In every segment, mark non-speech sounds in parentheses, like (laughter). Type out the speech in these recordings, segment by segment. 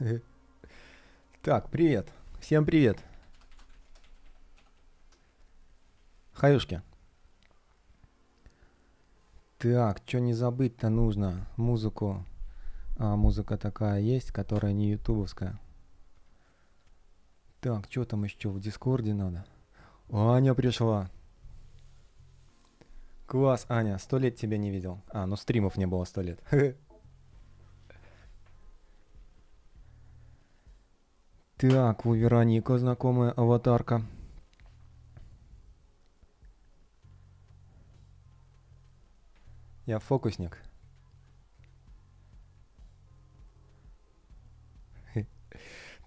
(laughs) Так, привет. Всем привет. Хаюшки. Так, что не забыть-то нужно? Музыку. А, музыка такая есть, которая не ютубовская. Так, что там еще в Дискорде надо? Аня пришла. Класс, Аня, сто лет тебя не видел. А, ну стримов не было сто лет. (laughs) Так, у Вероника знакомая аватарка. Я фокусник.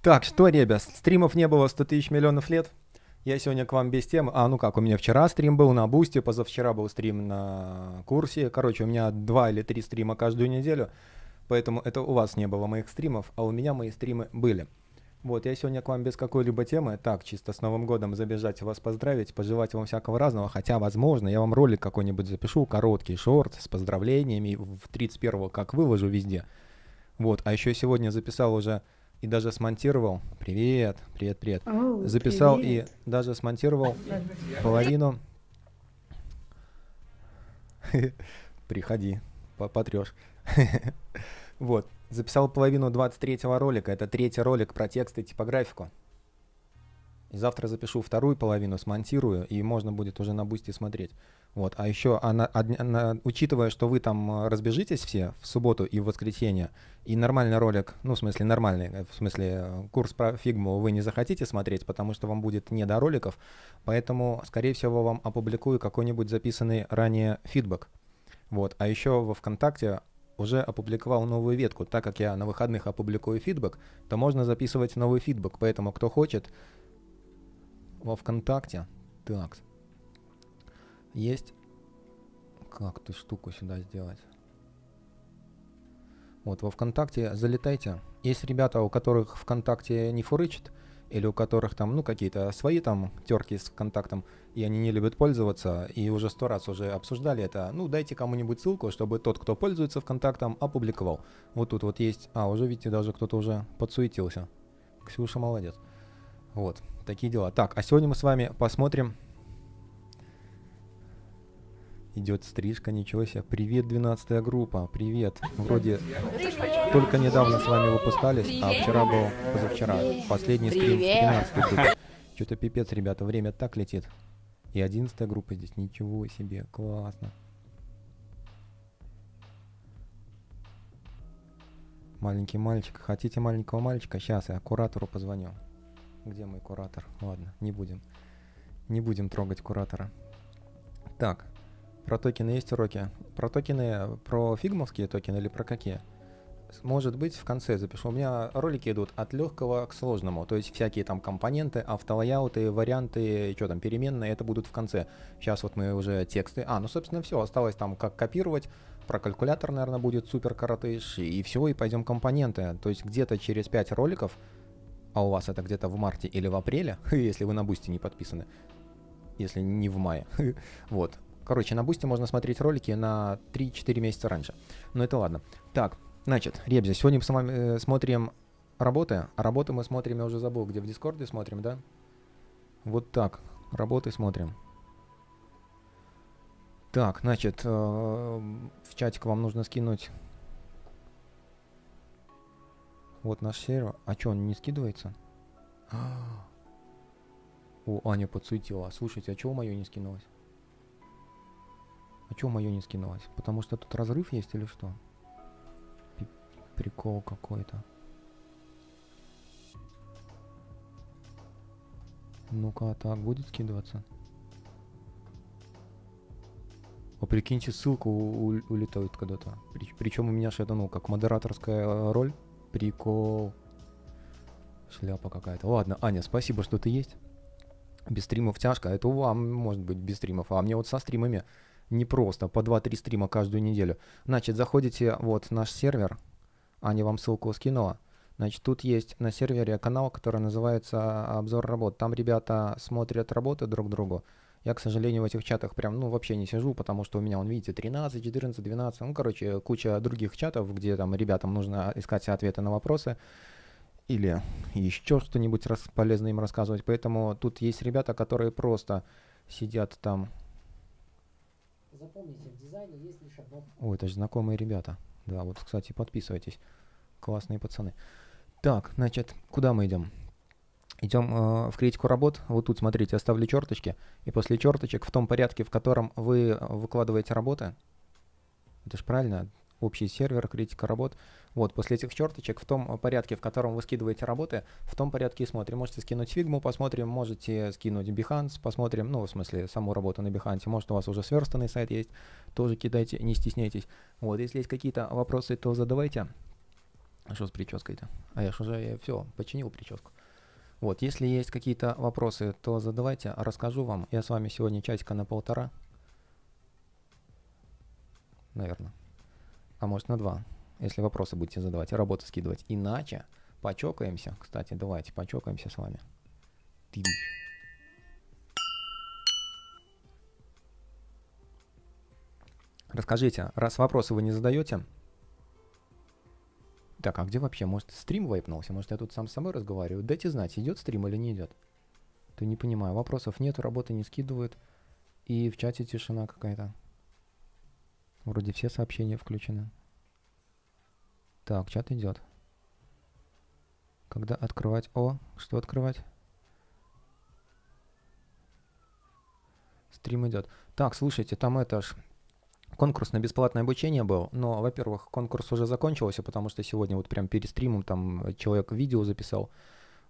Так, что, ребят, стримов не было 100 тысяч миллионов лет. Я сегодня к вам без темы. А, ну как, у меня вчера стрим был на Бусте, позавчера был стрим на курсе. Короче, у меня два или три стрима каждую неделю. Поэтому это у вас не было моих стримов, а у меня мои стримы были. Вот, я сегодня к вам без какой-либо темы, так, чисто с Новым годом забежать, вас поздравить, пожелать вам всякого разного, хотя, возможно, я вам ролик какой-нибудь запишу, короткий, шорт, с поздравлениями, в 31-го как выложу везде. Вот, а еще сегодня записал уже и даже смонтировал, привет, привет, привет, О, записал привет. и даже смонтировал половину. (laughs) Приходи, потрешь. (laughs) Вот. Записал половину 23-го ролика. Это третий ролик про текст и типографику. И завтра запишу вторую половину, смонтирую, и можно будет уже на бусте смотреть. Вот. А еще, а на, а, на, учитывая, что вы там э, разбежитесь все в субботу и в воскресенье, и нормальный ролик, ну, в смысле, нормальный, э, в смысле, э, курс про фигму вы не захотите смотреть, потому что вам будет не до роликов, поэтому, скорее всего, вам опубликую какой-нибудь записанный ранее фидбэк. Вот. А еще во ВКонтакте уже опубликовал новую ветку. Так как я на выходных опубликую фидбэк, то можно записывать новый фидбэк. Поэтому, кто хочет, во ВКонтакте. Так. Есть. Как ты штуку сюда сделать? Вот, во ВКонтакте залетайте. Есть ребята, у которых ВКонтакте не фурычит, или у которых там, ну, какие-то свои там терки с ВКонтактом, и они не любят пользоваться, и уже сто раз уже обсуждали это, ну дайте кому-нибудь ссылку, чтобы тот, кто пользуется ВКонтактом, опубликовал. Вот тут вот есть, а уже видите, даже кто-то уже подсуетился. Ксюша молодец. Вот, такие дела. Так, а сегодня мы с вами посмотрим... Идет стрижка, ничего себе. Привет, 12 группа, привет. Вроде привет. только недавно с вами выпускались, а привет. а вчера был, позавчера, привет. последний стрим 12 группы. Что-то пипец, ребята, время так летит. И одиннадцатая группа здесь. Ничего себе, классно. Маленький мальчик. Хотите маленького мальчика? Сейчас я куратору позвоню. Где мой куратор? Ладно, не будем. Не будем трогать куратора. Так, про токены есть уроки? Про токены, про фигмовские токены или про какие? может быть, в конце запишу. У меня ролики идут от легкого к сложному. То есть всякие там компоненты, автолайауты, варианты, что там, переменные, это будут в конце. Сейчас вот мы уже тексты. А, ну, собственно, все. Осталось там как копировать. Про калькулятор, наверное, будет супер коротыш. И все, и пойдем компоненты. То есть где-то через 5 роликов, а у вас это где-то в марте или в апреле, (laughs) если вы на Бусте не подписаны, если не в мае. (laughs) Вот. Короче, на Бусте можно смотреть ролики на 3-4 месяца раньше. Но это ладно. Так, Значит, Ребзя, сегодня мы с вами э, смотрим работы, а работы мы смотрим, я уже забыл, где в Дискорде смотрим, да? Вот так, работы смотрим. Так, значит, э, в чатик вам нужно скинуть. Вот наш сервер. А что, он не скидывается? (gasps) О, Аня подсуетила. Слушайте, а чего мое не скинулось? А чего мое не скинулось? Потому что тут разрыв есть или что? прикол какой-то. Ну-ка, а так, будет скидываться? О, прикиньте, ссылка улетает когда-то. причем у меня же это, ну, как модераторская роль. Прикол. Шляпа какая-то. Ладно, Аня, спасибо, что ты есть. Без стримов тяжко. А это у вам, может быть, без стримов. А мне вот со стримами не просто. По 2-3 стрима каждую неделю. Значит, заходите вот наш сервер. Аня вам ссылку скинула. Значит, тут есть на сервере канал, который называется «Обзор работ». Там ребята смотрят работы друг другу. Я, к сожалению, в этих чатах прям, ну, вообще не сижу, потому что у меня, он, видите, 13, 14, 12, ну, короче, куча других чатов, где там ребятам нужно искать ответы на вопросы или еще что-нибудь полезное им рассказывать. Поэтому тут есть ребята, которые просто сидят там. Запомните, в дизайне есть лишь одно. Ой, это же знакомые ребята. Да, вот, кстати, подписывайтесь. Классные пацаны. Так, значит, куда мы идем? Идем э, в критику работ. Вот тут, смотрите, оставлю черточки. И после черточек в том порядке, в котором вы э, выкладываете работы. Это же правильно общий сервер, критика работ. Вот, после этих черточек в том порядке, в котором вы скидываете работы, в том порядке и смотрим. Можете скинуть фигму, посмотрим, можете скинуть Behance, посмотрим, ну, в смысле, саму работу на Behance. Может, у вас уже сверстанный сайт есть, тоже кидайте, не стесняйтесь. Вот, если есть какие-то вопросы, то задавайте. А что с прической-то? А я же уже, все, починил прическу. Вот, если есть какие-то вопросы, то задавайте, расскажу вам. Я с вами сегодня часика на полтора. Наверное а может на два, если вопросы будете задавать, работы скидывать. Иначе почокаемся, кстати, давайте почокаемся с вами. Расскажите, раз вопросы вы не задаете, так, а где вообще? Может, стрим вайпнулся? Может, я тут сам с собой разговариваю? Дайте знать, идет стрим или не идет. То не понимаю. Вопросов нет, работы не скидывают. И в чате тишина какая-то. Вроде все сообщения включены. Так, чат идет. Когда открывать О, что открывать? Стрим идет. Так, слушайте, там это ж конкурс на бесплатное обучение был, но, во-первых, конкурс уже закончился, потому что сегодня вот прям перед стримом там человек видео записал,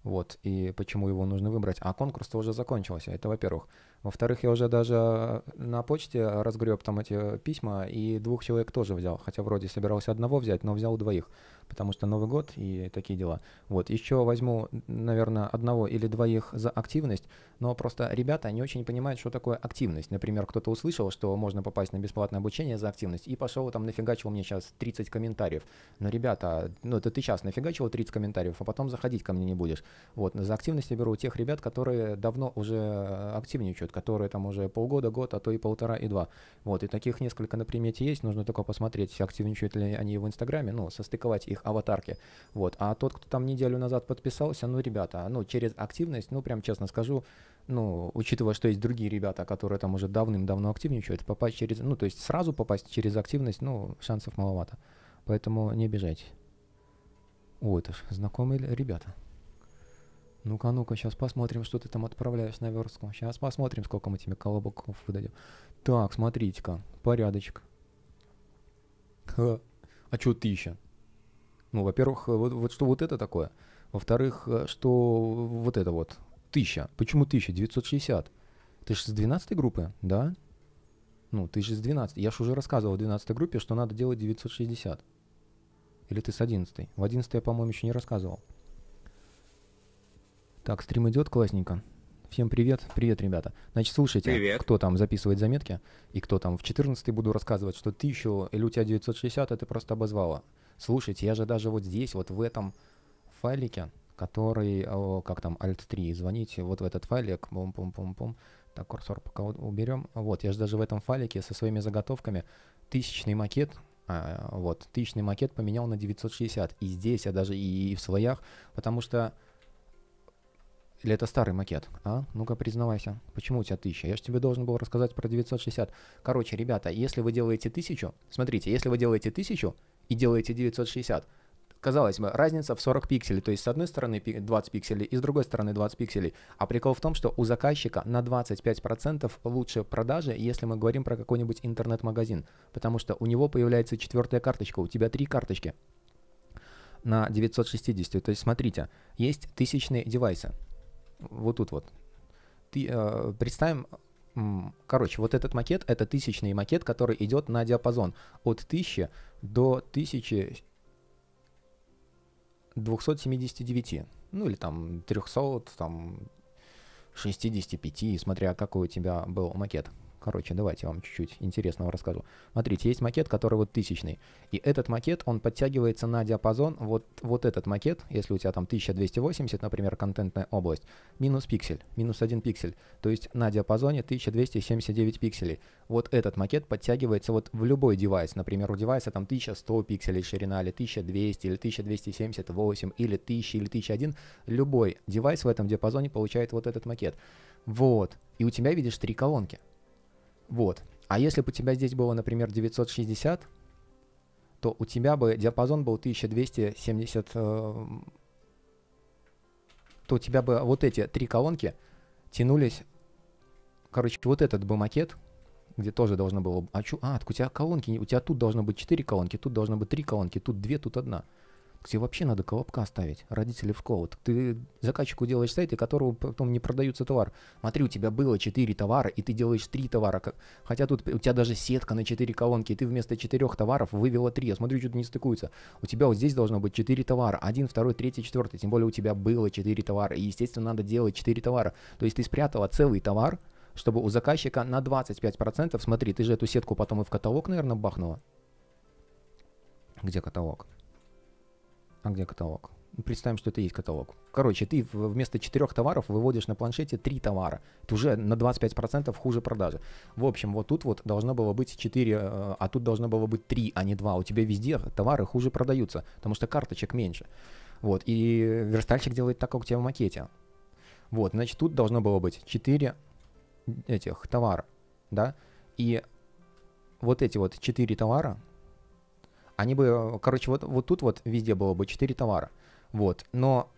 вот, и почему его нужно выбрать. А конкурс-то уже закончился, это во-первых. Во-вторых, я уже даже на почте разгреб там эти письма, и двух человек тоже взял. Хотя вроде собирался одного взять, но взял двоих потому что Новый год и такие дела. Вот, еще возьму, наверное, одного или двоих за активность, но просто ребята они очень понимают, что такое активность. Например, кто-то услышал, что можно попасть на бесплатное обучение за активность, и пошел там нафигачил мне сейчас 30 комментариев. Но, ребята, ну это ты сейчас нафигачил 30 комментариев, а потом заходить ко мне не будешь. Вот, за активность я беру тех ребят, которые давно уже э, активничают, которые там уже полгода, год, а то и полтора, и два. Вот, и таких несколько на примете есть, нужно только посмотреть, активничают ли они в Инстаграме, ну, состыковать их их аватарке. Вот. А тот, кто там неделю назад подписался, ну, ребята, ну, через активность, ну, прям честно скажу, ну, учитывая, что есть другие ребята, которые там уже давным-давно активничают, попасть через, ну, то есть сразу попасть через активность, ну, шансов маловато. Поэтому не обижайтесь. О, это ж знакомые ребята. Ну-ка, ну-ка, сейчас посмотрим, что ты там отправляешь на верстку. Сейчас посмотрим, сколько мы тебе колобоков выдадим. Так, смотрите-ка, порядочек. А чё тысяча? Ну, во-первых, э, вот, вот что вот это такое. Во-вторых, э, что вот это вот. Тысяча. Почему тысяча? 1960? Ты же с 12 группы, да? Ну, ты же с 12. Я же уже рассказывал в 12 группе, что надо делать 960. Или ты с 11? В 11 я, по-моему, еще не рассказывал. Так, стрим идет классненько. Всем привет. Привет, ребята. Значит, слушайте, привет. кто там записывает заметки, и кто там в 14 буду рассказывать, что ты еще, или у тебя 960, это а просто обозвала. Слушайте, я же даже вот здесь, вот в этом файлике, который, о, как там, Alt-3, звоните вот в этот файлик, бум-бум-бум-бум, так, курсор пока уберем. Вот, я же даже в этом файлике со своими заготовками тысячный макет, а, вот, тысячный макет поменял на 960. И здесь я даже и, и в слоях, потому что... Или это старый макет, а? Ну-ка, признавайся, почему у тебя 1000? Я же тебе должен был рассказать про 960. Короче, ребята, если вы делаете 1000, смотрите, если вы делаете 1000, и делаете 960, казалось бы, разница в 40 пикселей, то есть с одной стороны 20 пикселей и с другой стороны 20 пикселей. А прикол в том, что у заказчика на 25% лучше продажи, если мы говорим про какой-нибудь интернет-магазин, потому что у него появляется четвертая карточка, у тебя три карточки на 960. То есть смотрите, есть тысячные девайсы. Вот тут вот. Ты, э, представим Короче, вот этот макет — это тысячный макет, который идет на диапазон от 1000 до 1279. Ну или там 300, там 65, смотря какой у тебя был макет. Короче, давайте я вам чуть-чуть интересного расскажу. Смотрите, есть макет, который вот тысячный. И этот макет, он подтягивается на диапазон. Вот, вот этот макет, если у тебя там 1280, например, контентная область, минус пиксель, минус один пиксель. То есть на диапазоне 1279 пикселей. Вот этот макет подтягивается вот в любой девайс. Например, у девайса там 1100 пикселей ширина, или 1200, или 1278, или 1000, или 1001. Любой девайс в этом диапазоне получает вот этот макет. Вот. И у тебя, видишь, три колонки – вот. А если бы у тебя здесь было, например, 960, то у тебя бы диапазон был 1270, э, то у тебя бы вот эти три колонки тянулись, короче, вот этот бы макет, где тоже должно было... А, чё, а, у тебя колонки, у тебя тут должно быть 4 колонки, тут должно быть 3 колонки, тут 2, тут 1. К Тебе вообще надо колобка ставить, родители в колод. Ты заказчику делаешь сайты, которого потом не продаются товар. Смотри, у тебя было 4 товара, и ты делаешь 3 товара. Хотя тут у тебя даже сетка на 4 колонки, и ты вместо 4 товаров вывела 3. Я смотрю, что-то не стыкуется. У тебя вот здесь должно быть 4 товара. 1, 2, 3, 4. Тем более у тебя было 4 товара. И, естественно, надо делать 4 товара. То есть ты спрятала целый товар, чтобы у заказчика на 25%, смотри, ты же эту сетку потом и в каталог, наверное, бахнула. Где каталог? А где каталог? Ну, представим, что это есть каталог. Короче, ты вместо четырех товаров выводишь на планшете три товара. Это уже на 25% хуже продажи. В общем, вот тут вот должно было быть 4, э, а тут должно было быть 3, а не 2. У тебя везде товары хуже продаются, потому что карточек меньше. Вот, и верстальщик делает так, как у тебя в макете. Вот, значит, тут должно было быть 4 этих товара, да, и вот эти вот 4 товара они бы, э, короче, вот, вот тут вот везде было бы 4 товара. Вот. Но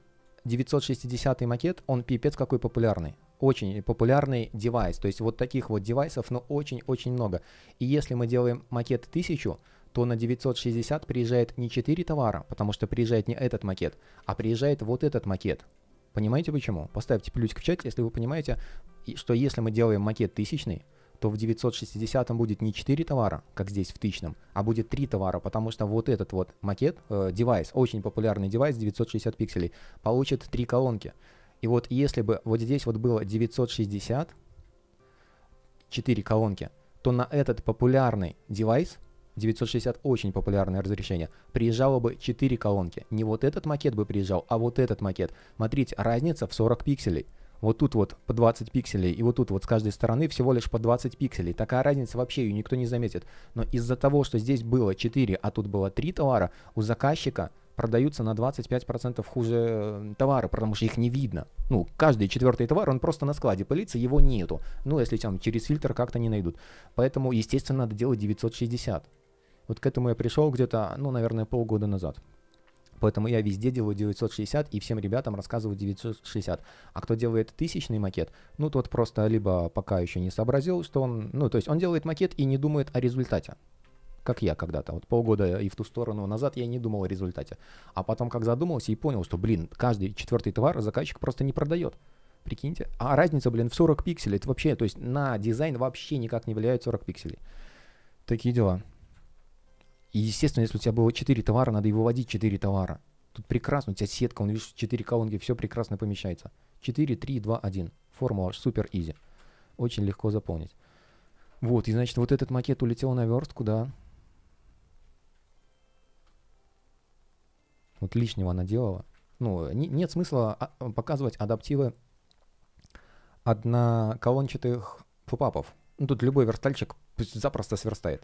960 макет, он пипец какой популярный. Очень популярный девайс. То есть вот таких вот девайсов, но ну, очень-очень много. И если мы делаем макет 1000, то на 960 приезжает не 4 товара, потому что приезжает не этот макет, а приезжает вот этот макет. Понимаете почему? Поставьте плюсик в чате, если вы понимаете, что если мы делаем макет тысячный, то в 960 будет не 4 товара, как здесь в 1000, а будет 3 товара, потому что вот этот вот макет, э, девайс, очень популярный девайс 960 пикселей, получит 3 колонки. И вот если бы вот здесь вот было 960, 4 колонки, то на этот популярный девайс 960 очень популярное разрешение. Приезжало бы 4 колонки. Не вот этот макет бы приезжал, а вот этот макет. Смотрите, разница в 40 пикселей вот тут вот по 20 пикселей и вот тут вот с каждой стороны всего лишь по 20 пикселей. Такая разница вообще ее никто не заметит. Но из-за того, что здесь было 4, а тут было 3 товара, у заказчика продаются на 25% хуже э, товары, потому что их не видно. Ну, каждый четвертый товар, он просто на складе пылится, его нету. Ну, если там через фильтр как-то не найдут. Поэтому, естественно, надо делать 960. Вот к этому я пришел где-то, ну, наверное, полгода назад. Поэтому я везде делаю 960 и всем ребятам рассказываю 960. А кто делает тысячный макет, ну тот просто либо пока еще не сообразил, что он, ну то есть он делает макет и не думает о результате. Как я когда-то, вот полгода и в ту сторону назад я не думал о результате. А потом как задумался и понял, что, блин, каждый четвертый товар заказчик просто не продает. Прикиньте. А разница, блин, в 40 пикселей, это вообще, то есть на дизайн вообще никак не влияет 40 пикселей. Такие дела. И, естественно, если у тебя было 4 товара, надо и выводить 4 товара. Тут прекрасно, у тебя сетка, он видишь, 4 колонки, все прекрасно помещается. 4, 3, 2, 1. Формула супер изи. Очень легко заполнить. Вот, и значит, вот этот макет улетел на верстку, да. Вот лишнего она делала. Ну, не, нет смысла а, показывать адаптивы одноколончатых попапов. Ну, тут любой верстальщик запросто сверстает.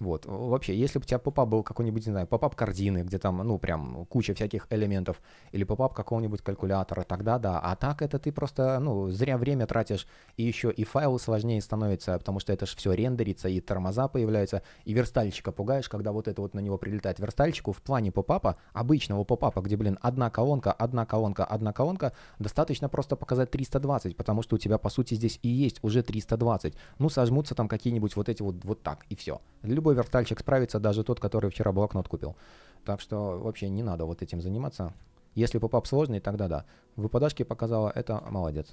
Вот. Вообще, если бы у тебя попап был какой-нибудь, не знаю, попап корзины, где там, ну, прям куча всяких элементов, или попап какого-нибудь калькулятора, тогда да. А так это ты просто, ну, зря время тратишь, и еще и файлы сложнее становятся, потому что это же все рендерится, и тормоза появляются, и верстальщика пугаешь, когда вот это вот на него прилетает. Верстальщику в плане попапа, обычного попапа, где, блин, одна колонка, одна колонка, одна колонка, достаточно просто показать 320, потому что у тебя, по сути, здесь и есть уже 320. Ну, сожмутся там какие-нибудь вот эти вот, вот так, и все. Любой любой вертальчик справится, даже тот, который вчера блокнот купил. Так что вообще не надо вот этим заниматься. Если попап сложный, тогда да. Выпадашки показала, это молодец.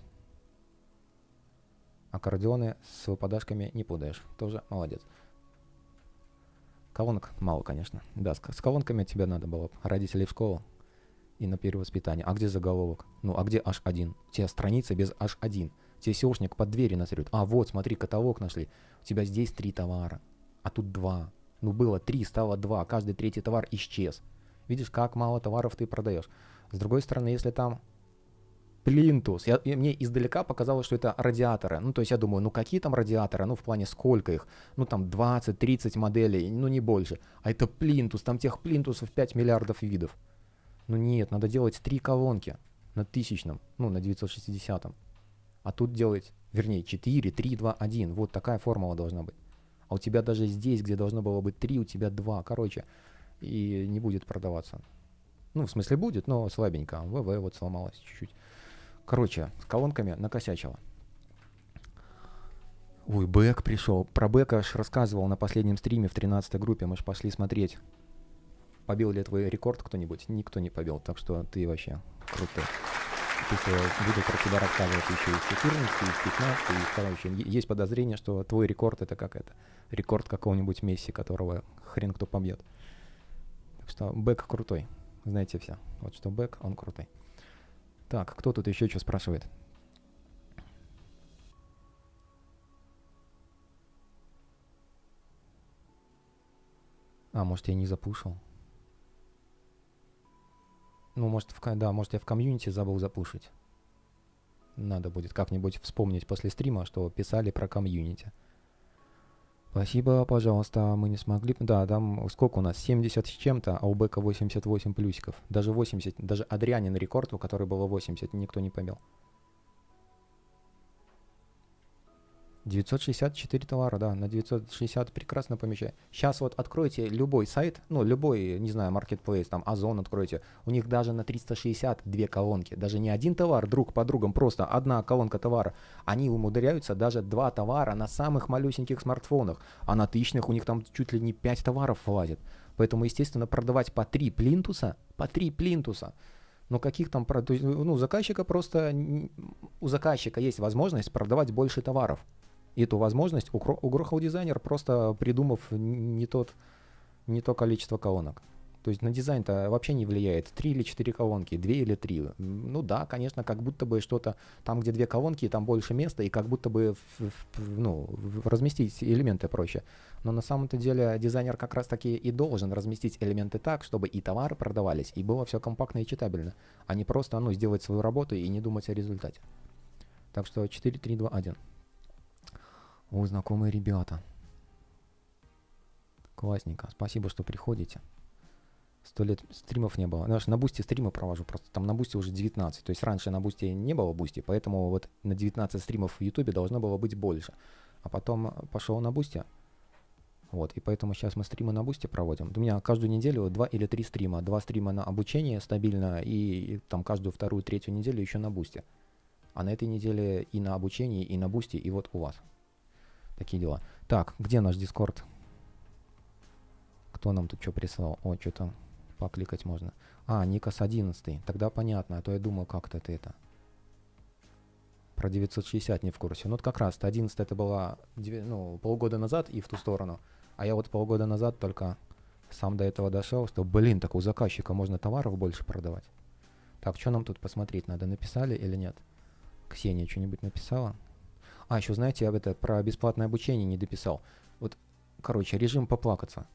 Аккордеоны с выпадашками не пудаешь. Тоже молодец. Колонок мало, конечно. Да, с, с колонками тебе надо было. Родителей в школу и на перевоспитание. А где заголовок? Ну, а где H1? Те страницы без H1. Тебе SEOшник под двери насрет. А, вот, смотри, каталог нашли. У тебя здесь три товара а тут два. Ну, было три, стало два, каждый третий товар исчез. Видишь, как мало товаров ты продаешь. С другой стороны, если там плинтус, я, и мне издалека показалось, что это радиаторы. Ну, то есть я думаю, ну какие там радиаторы, ну в плане сколько их? Ну там 20-30 моделей, ну не больше. А это плинтус, там тех плинтусов 5 миллиардов видов. Ну нет, надо делать три колонки на тысячном, ну на 960. -м. А тут делать, вернее, 4, 3, 2, 1. Вот такая формула должна быть у тебя даже здесь, где должно было быть три, у тебя два. Короче, и не будет продаваться. Ну, в смысле будет, но слабенько. ВВ вот сломалась чуть-чуть. Короче, с колонками накосячила. Ой, Бэк пришел. Про Бэка аж рассказывал на последнем стриме в 13 группе. Мы ж пошли смотреть. Побил ли твой рекорд кто-нибудь? Никто не побил, так что ты вообще крутой то типа, буду про тебя рассказывать еще и в 14, и в 15, и, короче, есть подозрение, что твой рекорд это как это, рекорд какого-нибудь Месси, которого хрен кто побьет. Так что бэк крутой, знаете все. Вот что бэк, он крутой. Так, кто тут еще что спрашивает? А, может, я не запушил? Ну, может, в, да, может, я в комьюнити забыл запушить. Надо будет как-нибудь вспомнить после стрима, что писали про комьюнити. Спасибо, пожалуйста, мы не смогли... Да, там сколько у нас? 70 с чем-то, а у Бека 88 плюсиков. Даже 80, даже Адрианин рекорд, у которого было 80, никто не помел. 964 товара, да, на 960 прекрасно помещает. Сейчас вот откройте любой сайт, ну, любой, не знаю, маркетплейс, там, Озон откройте, у них даже на 360 две колонки, даже не один товар друг по другом, просто одна колонка товара. Они умудряются даже два товара на самых малюсеньких смартфонах, а на тысячных у них там чуть ли не 5 товаров влазит. Поэтому, естественно, продавать по три плинтуса, по три плинтуса, но каких там, ну, у заказчика просто, у заказчика есть возможность продавать больше товаров эту возможность укро- угрохал дизайнер, просто придумав не, тот, не то количество колонок. То есть на дизайн-то вообще не влияет. Три или четыре колонки, две или три. Ну да, конечно, как будто бы что-то там, где две колонки, там больше места, и как будто бы ну, разместить элементы проще. Но на самом-то деле дизайнер как раз-таки и должен разместить элементы так, чтобы и товары продавались, и было все компактно и читабельно, а не просто ну, сделать свою работу и не думать о результате. Так что 4, 3, 2, 1. О, знакомые ребята. Классненько. Спасибо, что приходите. Сто лет стримов не было. Я на бусте стримы провожу, просто там на бусте уже 19. То есть раньше на бусте не было бусте, поэтому вот на 19 стримов в ютубе должно было быть больше. А потом пошел на бусте. Вот, и поэтому сейчас мы стримы на бусте проводим. У меня каждую неделю два или три стрима. Два стрима на обучение стабильно, и, и там каждую вторую, третью неделю еще на бусте. А на этой неделе и на обучении, и на бусте, и вот у вас. Такие дела. Так, где наш Дискорд? Кто нам тут что прислал? О, что то Покликать можно. А, Никас 11. Тогда понятно, а то я думаю, как-то ты это. Про 960 не в курсе. Ну, вот как раз, 11 это было ну, полгода назад и в ту сторону. А я вот полгода назад только сам до этого дошел, что, блин, так у заказчика можно товаров больше продавать. Так, что нам тут посмотреть надо? Написали или нет? Ксения что-нибудь написала? А, еще знаете, я это про бесплатное обучение не дописал. Вот, короче, режим поплакаться.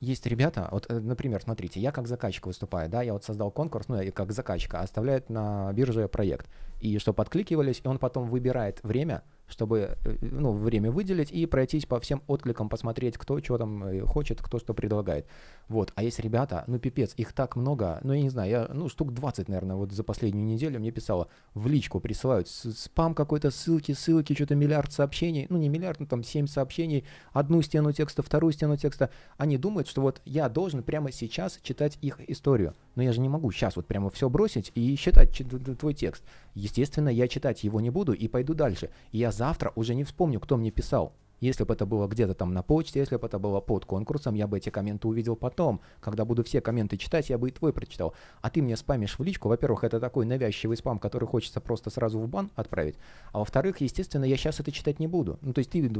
Есть ребята, вот, э, например, смотрите, я как заказчик выступаю, да, я вот создал конкурс, ну, я как заказчик оставляет на бирже проект, и что подкликивались, и он потом выбирает время, чтобы э, ну, время выделить и пройтись по всем откликам, посмотреть, кто что там э, хочет, кто что предлагает. Вот. А есть ребята, ну пипец, их так много, ну я не знаю, я, ну штук 20, наверное, вот за последнюю неделю мне писало, в личку присылают спам какой-то, ссылки, ссылки, что-то миллиард сообщений, ну не миллиард, но ну, там 7 сообщений, одну стену текста, вторую стену текста. Они думают, что вот я должен прямо сейчас читать их историю. Но я же не могу сейчас вот прямо все бросить и считать твой текст. Естественно, я читать его не буду и пойду дальше. И я завтра уже не вспомню, кто мне писал. Если бы это было где-то там на почте, если бы это было под конкурсом, я бы эти комменты увидел потом. Когда буду все комменты читать, я бы и твой прочитал. А ты мне спамишь в личку. Во-первых, это такой навязчивый спам, который хочется просто сразу в бан отправить. А во-вторых, естественно, я сейчас это читать не буду. Ну, то есть ты э,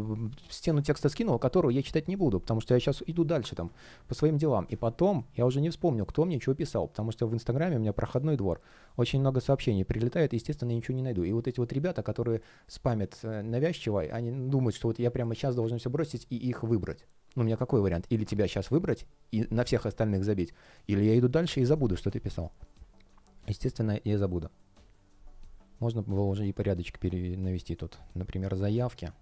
стену текста скинул, которую я читать не буду, потому что я сейчас иду дальше там по своим делам. И потом я уже не вспомню, кто мне чего писал, потому что в Инстаграме у меня проходной двор. Очень много сообщений прилетает, естественно, я ничего не найду. И вот эти вот ребята, которые спамят э, навязчиво, они думают, что вот я прям мы сейчас должны все бросить и их выбрать. Ну, у меня какой вариант? Или тебя сейчас выбрать и на всех остальных забить, или я иду дальше и забуду, что ты писал. Естественно, я забуду. Можно было уже и порядочек навести тут. Например, заявки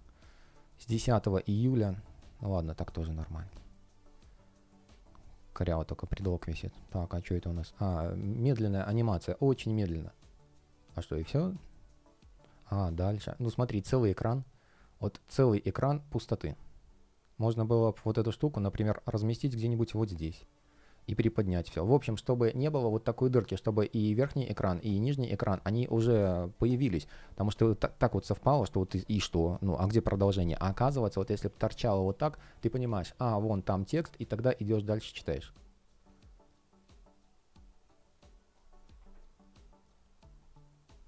с 10 июля. Ну, ладно, так тоже нормально. Коряво только предлог висит. Так, а что это у нас? А, медленная анимация. Очень медленно. А что, и все? А, дальше. Ну, смотри, целый экран. Вот целый экран пустоты. Можно было вот эту штуку, например, разместить где-нибудь вот здесь и приподнять все. В общем, чтобы не было вот такой дырки, чтобы и верхний экран, и нижний экран, они уже появились. Потому что так, так вот совпало, что вот и, и что, ну, а где продолжение? А оказывается, вот если бы торчало вот так, ты понимаешь, а, вон там текст, и тогда идешь дальше читаешь.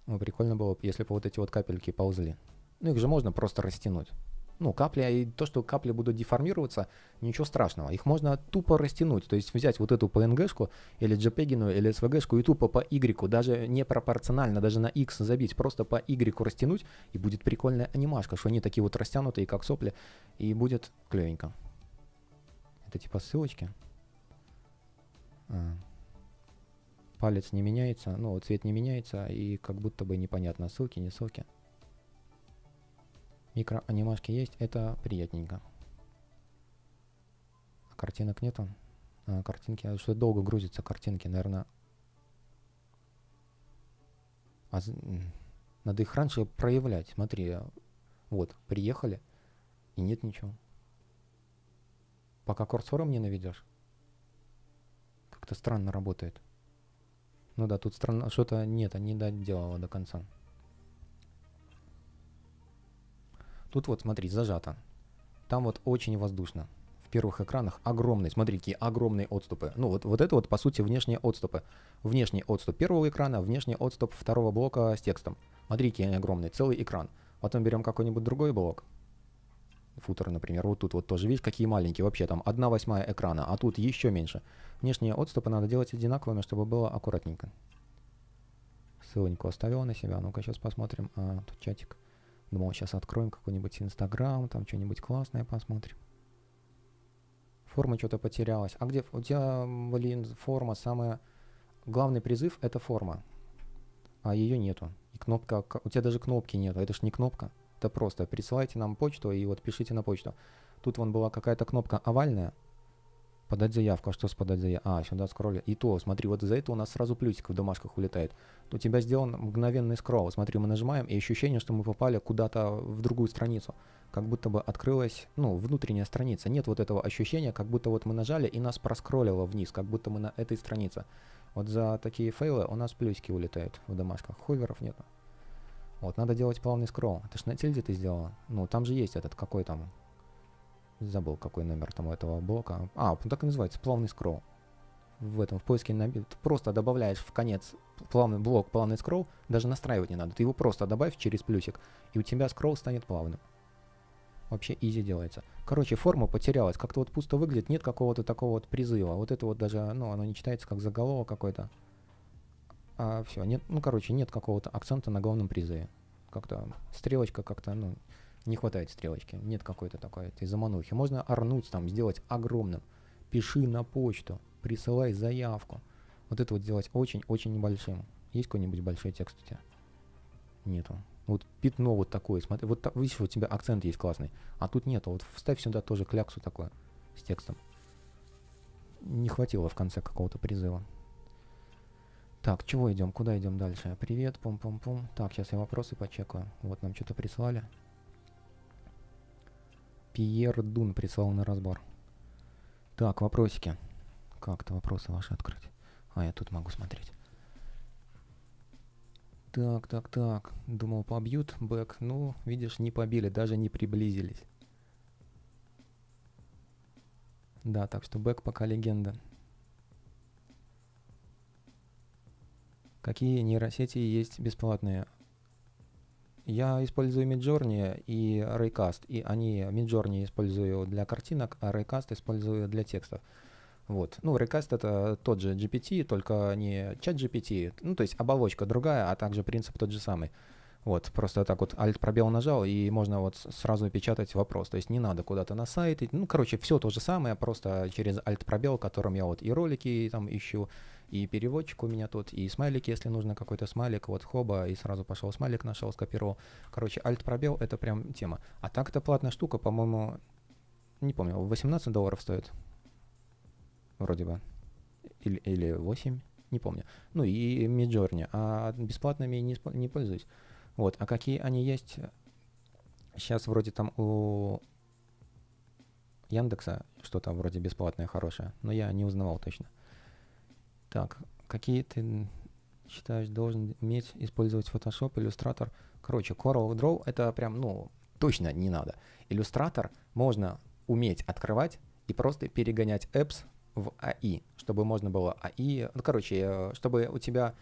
Ну, прикольно было, бы, если бы вот эти вот капельки ползли. Ну их же можно просто растянуть. Ну, капли, и то, что капли будут деформироваться, ничего страшного. Их можно тупо растянуть. То есть взять вот эту PNG-шку или JPEG, или SVG-шку и тупо по Y, даже не пропорционально, даже на X забить, просто по Y растянуть, и будет прикольная анимашка, что они такие вот растянутые, как сопли, и будет клевенько. Это типа ссылочки. А. Палец не меняется, ну, цвет не меняется, и как будто бы непонятно, ссылки, не ссылки микроанимашки есть, это приятненько. А картинок нету? А, картинки, а что долго грузится картинки, наверное. А, надо их раньше проявлять. Смотри, вот, приехали, и нет ничего. Пока курсором не наведешь. Как-то странно работает. Ну да, тут странно, что-то нет, а не доделала до конца. Тут вот, смотри, зажато. Там вот очень воздушно. В первых экранах огромные, смотри, какие огромные отступы. Ну вот, вот это вот, по сути, внешние отступы. Внешний отступ первого экрана, внешний отступ второго блока с текстом. Смотри, какие они огромные, целый экран. Потом берем какой-нибудь другой блок, футер, например, вот тут вот тоже, видишь, какие маленькие, вообще там 1 восьмая экрана, а тут еще меньше. Внешние отступы надо делать одинаковыми, чтобы было аккуратненько. Ссылочку оставил на себя, ну-ка сейчас посмотрим, а, тут чатик. Думал, сейчас откроем какой-нибудь Инстаграм, там что-нибудь классное посмотрим. Форма что-то потерялась. А где у тебя, блин, форма самая... Главный призыв — это форма. А ее нету. И кнопка... У тебя даже кнопки нету. Это ж не кнопка. Это просто. Присылайте нам почту и вот пишите на почту. Тут вон была какая-то кнопка овальная — Подать заявку. А что с подать заявку? А, сюда скролли. И то, смотри, вот за это у нас сразу плюсик в домашках улетает. У тебя сделан мгновенный скролл. Смотри, мы нажимаем, и ощущение, что мы попали куда-то в другую страницу. Как будто бы открылась, ну, внутренняя страница. Нет вот этого ощущения, как будто вот мы нажали, и нас проскроллило вниз, как будто мы на этой странице. Вот за такие фейлы у нас плюсики улетают в домашках. Хуверов нету. Вот, надо делать плавный скролл. Это ж на тильде ты сделала. Ну, там же есть этот, какой там, забыл, какой номер там у этого блока. А, он так и называется, плавный скролл. В этом, в поиске, ты просто добавляешь в конец плавный блок, плавный скролл, даже настраивать не надо. Ты его просто добавь через плюсик, и у тебя скролл станет плавным. Вообще изи делается. Короче, форма потерялась, как-то вот пусто выглядит, нет какого-то такого вот призыва. Вот это вот даже, ну, оно не читается как заголовок какой-то. А все, нет, ну, короче, нет какого-то акцента на главном призыве. Как-то стрелочка как-то, ну, не хватает стрелочки, нет какой-то такой этой заманухи. Можно орнуть там, сделать огромным. Пиши на почту, присылай заявку. Вот это вот делать очень-очень небольшим. Есть какой-нибудь большой текст у тебя? Нету. Вот пятно вот такое, смотри, вот так, видишь, у тебя акцент есть классный, а тут нету. Вот вставь сюда тоже кляксу такое с текстом. Не хватило в конце какого-то призыва. Так, чего идем? Куда идем дальше? Привет, пум-пум-пум. Так, сейчас я вопросы почекаю. Вот нам что-то прислали. Пьер Дун прислал на разбор. Так, вопросики. Как-то вопросы ваши открыть. А, я тут могу смотреть. Так, так, так. Думал, побьют бэк. Ну, видишь, не побили, даже не приблизились. Да, так что бэк пока легенда. Какие нейросети есть бесплатные? Я использую Midjourney и Raycast, и они Midjourney использую для картинок, а Raycast использую для текстов. Вот. Ну, Raycast — это тот же GPT, только не чат GPT, ну, то есть оболочка другая, а также принцип тот же самый. Вот, просто так вот alt пробел нажал, и можно вот сразу печатать вопрос. То есть не надо куда-то на сайт. Ну, короче, все то же самое, просто через alt пробел, которым я вот и ролики и там ищу, и переводчик у меня тут, и смайлик, если нужно какой-то смайлик, вот хоба, и сразу пошел смайлик, нашел, скопировал. Короче, альт-пробел — это прям тема. А так-то платная штука, по-моему, не помню, 18 долларов стоит. Вроде бы. Или, или 8, не помню. Ну и Midjourney, а бесплатными не, не пользуюсь. Вот, а какие они есть? Сейчас вроде там у Яндекса что-то вроде бесплатное хорошее, но я не узнавал точно. Так, какие ты считаешь должен уметь использовать Photoshop, Illustrator? Короче, Coral Draw это прям, ну, точно не надо. Illustrator можно уметь открывать и просто перегонять apps в AI, чтобы можно было AI, ну, короче, э, чтобы у тебя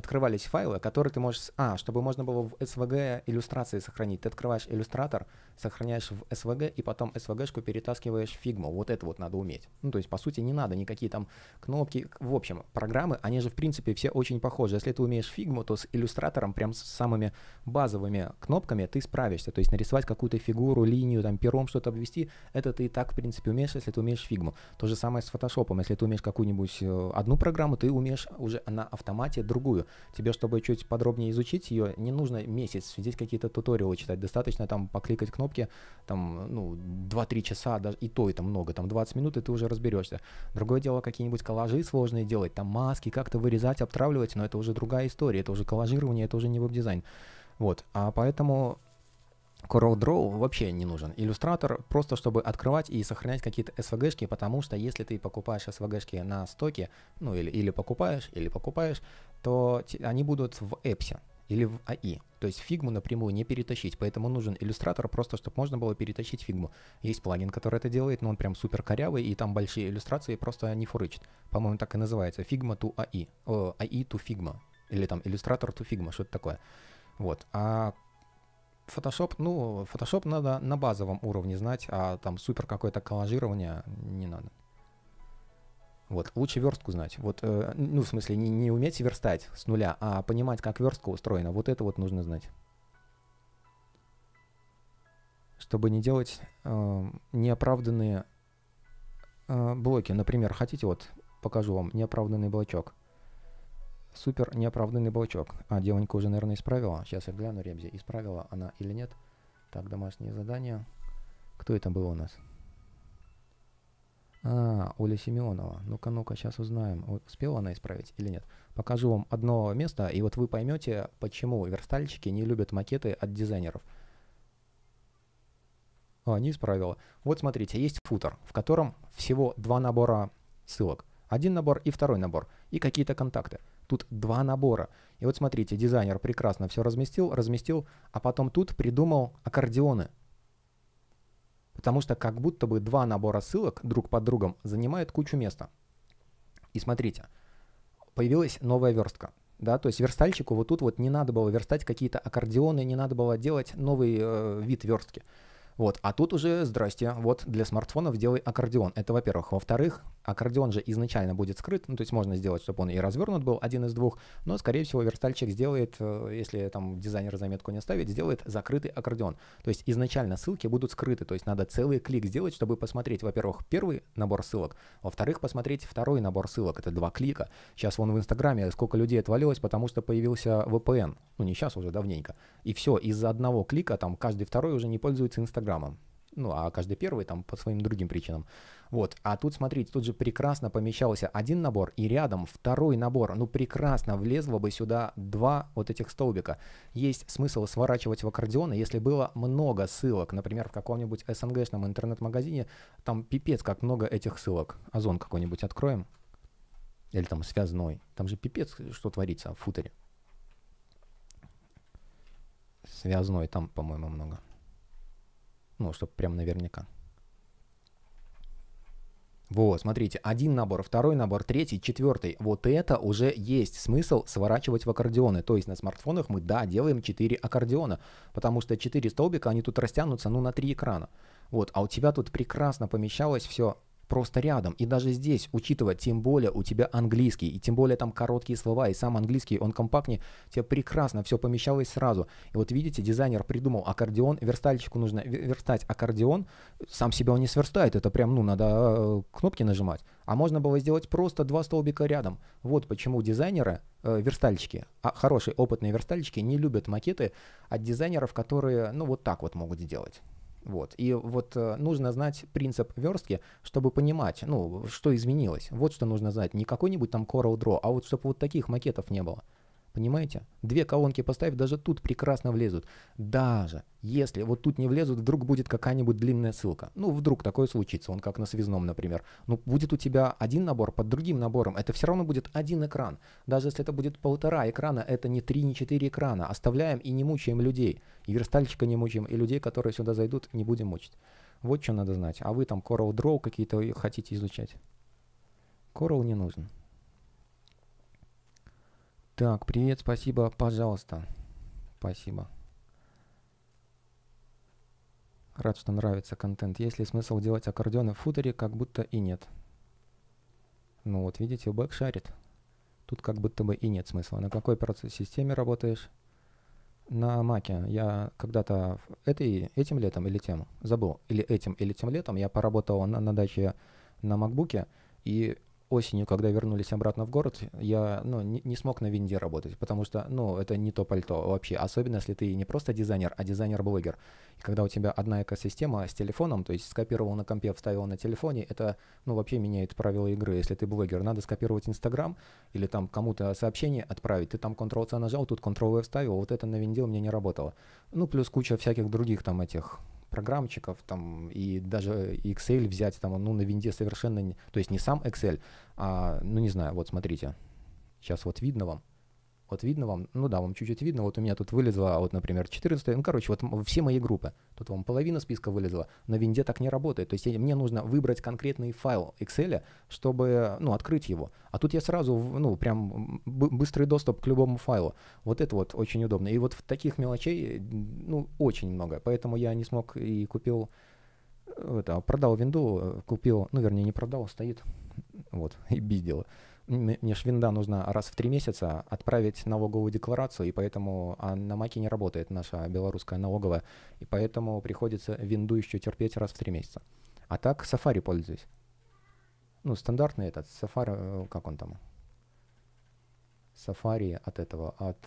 открывались файлы, которые ты можешь... А, чтобы можно было в SVG иллюстрации сохранить. Ты открываешь иллюстратор, сохраняешь в SVG, и потом SVG-шку перетаскиваешь в Figma. Вот это вот надо уметь. Ну, то есть, по сути, не надо никакие там кнопки. В общем, программы, они же, в принципе, все очень похожи. Если ты умеешь Figma, то с иллюстратором, прям с самыми базовыми кнопками ты справишься. То есть нарисовать какую-то фигуру, линию, там, пером что-то обвести, это ты и так, в принципе, умеешь, если ты умеешь Figma. То же самое с Photoshop. Если ты умеешь какую-нибудь э, одну программу, ты умеешь уже на автомате другую тебе, чтобы чуть подробнее изучить ее, не нужно месяц здесь какие-то туториалы читать, достаточно там покликать кнопки, там, ну, 2-3 часа, даже и то это много, там 20 минут, и ты уже разберешься. Другое дело, какие-нибудь коллажи сложные делать, там маски как-то вырезать, обтравливать, но это уже другая история, это уже коллажирование, это уже не веб-дизайн. Вот, а поэтому Draw вообще не нужен. Иллюстратор просто, чтобы открывать и сохранять какие-то SVG-шки, потому что если ты покупаешь SVG-шки на стоке, ну или, или покупаешь, или покупаешь, то они будут в Эпсе или в АИ. То есть фигму напрямую не перетащить, поэтому нужен иллюстратор просто, чтобы можно было перетащить фигму. Есть плагин, который это делает, но он прям супер корявый, и там большие иллюстрации просто не фурычит. По-моему, так и называется. фигма ту аи, аи ту фигма Или там иллюстратор ту фигма что-то такое. Вот. А Photoshop, ну, Photoshop надо на базовом уровне знать, а там супер какое-то коллажирование не надо. Вот, лучше верстку знать. Вот, э, ну, в смысле, не, не уметь верстать с нуля, а понимать, как верстка устроена. Вот это вот нужно знать. Чтобы не делать э, неоправданные э, блоки. Например, хотите, вот, покажу вам неоправданный блочок. Супер неоправданный блочок. А, девонька уже, наверное, исправила. Сейчас я гляну, Ребзи, исправила она или нет. Так, домашнее задание. Кто это было у нас? А, Оля Семенова. Ну-ка, ну-ка, сейчас узнаем, успела она исправить или нет. Покажу вам одно место, и вот вы поймете, почему верстальщики не любят макеты от дизайнеров. А, не исправила. Вот смотрите, есть футер, в котором всего два набора ссылок. Один набор и второй набор. И какие-то контакты. Тут два набора. И вот смотрите, дизайнер прекрасно все разместил, разместил, а потом тут придумал аккордеоны. Потому что как будто бы два набора ссылок друг под другом занимают кучу места. И смотрите, появилась новая верстка. Да, то есть верстальщику вот тут вот не надо было верстать какие-то аккордеоны, не надо было делать новый э, вид верстки. Вот, а тут уже, здрасте, вот для смартфонов делай аккордеон. Это во-первых. Во-вторых, аккордеон же изначально будет скрыт, ну, то есть можно сделать, чтобы он и развернут был, один из двух, но, скорее всего, верстальчик сделает, э, если там дизайнер заметку не ставит, сделает закрытый аккордеон. То есть изначально ссылки будут скрыты, то есть надо целый клик сделать, чтобы посмотреть, во-первых, первый набор ссылок, во-вторых, посмотреть второй набор ссылок, это два клика. Сейчас вон в Инстаграме сколько людей отвалилось, потому что появился VPN, ну, не сейчас уже, давненько. И все, из-за одного клика там каждый второй уже не пользуется Инстаграмом программам. Ну, а каждый первый там по своим другим причинам. Вот, а тут, смотрите, тут же прекрасно помещался один набор и рядом второй набор. Ну, прекрасно влезло бы сюда два вот этих столбика. Есть смысл сворачивать в аккордеоны, если было много ссылок. Например, в каком-нибудь СНГшном интернет-магазине там пипец как много этих ссылок. Озон какой-нибудь откроем. Или там связной. Там же пипец, что творится в футере. Связной там, по-моему, много. Ну, чтобы прям наверняка. Вот, смотрите, один набор, второй набор, третий, четвертый. Вот это уже есть смысл сворачивать в аккордеоны. То есть на смартфонах мы, да, делаем 4 аккордеона, потому что 4 столбика, они тут растянутся, ну, на 3 экрана. Вот, а у тебя тут прекрасно помещалось все просто рядом. И даже здесь, учитывая, тем более у тебя английский, и тем более там короткие слова, и сам английский, он компактнее, тебе прекрасно все помещалось сразу. И вот видите, дизайнер придумал аккордеон, верстальщику нужно верстать аккордеон, сам себя он не сверстает, это прям, ну, надо э, кнопки нажимать. А можно было сделать просто два столбика рядом. Вот почему дизайнеры, э, верстальщики, а, хорошие опытные верстальщики не любят макеты от дизайнеров, которые, ну, вот так вот могут сделать. Вот. И вот э, нужно знать принцип верстки, чтобы понимать, ну, что изменилось. Вот что нужно знать. Не какой-нибудь там Coral Draw, а вот чтобы вот таких макетов не было. Понимаете? Две колонки поставь, даже тут прекрасно влезут. Даже если вот тут не влезут, вдруг будет какая-нибудь длинная ссылка. Ну, вдруг такое случится, он как на связном, например. Ну, будет у тебя один набор под другим набором, это все равно будет один экран. Даже если это будет полтора экрана, это не три, не четыре экрана. Оставляем и не мучаем людей. И верстальщика не мучаем, и людей, которые сюда зайдут, не будем мучить. Вот что надо знать. А вы там Coral Draw какие-то хотите изучать? Coral не нужен. Так, привет, спасибо, пожалуйста. Спасибо. Рад, что нравится контент. Есть ли смысл делать аккордеоны в футере, как будто и нет. Ну вот, видите, бэк шарит. Тут как будто бы и нет смысла. На какой процесс системе работаешь? На маке. Я когда-то этой, этим летом или тем, забыл, или этим, или тем летом я поработал на, на даче на макбуке, и осенью, когда вернулись обратно в город, я ну, не, не смог на винде работать, потому что, ну, это не то пальто вообще. Особенно, если ты не просто дизайнер, а дизайнер-блогер. И когда у тебя одна экосистема с телефоном, то есть скопировал на компе, вставил на телефоне, это, ну, вообще меняет правила игры. Если ты блогер, надо скопировать Инстаграм или там кому-то сообщение отправить. Ты там Ctrl-C нажал, тут Ctrl-V вставил, вот это на винде у меня не работало. Ну, плюс куча всяких других там этих программчиков там, и даже Excel взять, там, ну, на винде совершенно, не, то есть не сам Excel, а, ну, не знаю, вот смотрите, сейчас вот видно вам, вот видно вам, ну да, вам чуть-чуть видно, вот у меня тут вылезла, вот, например, 14, ну, короче, вот все мои группы, тут вам половина списка вылезла, на винде так не работает, то есть я, мне нужно выбрать конкретный файл Excel, чтобы, ну, открыть его, а тут я сразу, ну, прям быстрый доступ к любому файлу, вот это вот очень удобно, и вот таких мелочей, ну, очень много, поэтому я не смог и купил, э, это, продал винду, э, купил, ну, вернее, не продал, а стоит, вот, (laughs) и без дела мне ж винда нужна раз в три месяца отправить налоговую декларацию, и поэтому а на маке не работает наша белорусская налоговая, и поэтому приходится винду еще терпеть раз в три месяца. А так Safari пользуюсь. Ну, стандартный этот, Safari, э, как он там? Safari от этого, от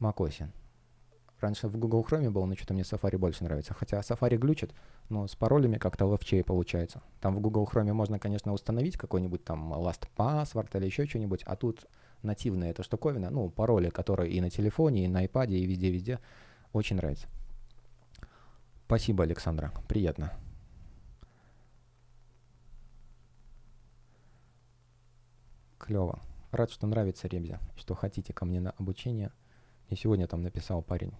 macOS. Раньше в Google Chrome был, но ну, что-то мне Safari больше нравится. Хотя Safari глючит, но с паролями как-то ловчее получается. Там в Google Chrome можно, конечно, установить какой-нибудь там last password или еще что-нибудь, а тут нативная эта штуковина, ну, пароли, которые и на телефоне, и на iPad, и везде-везде, очень нравится. Спасибо, Александра, приятно. Клево. Рад, что нравится Ребзя, что хотите ко мне на обучение. И сегодня там написал парень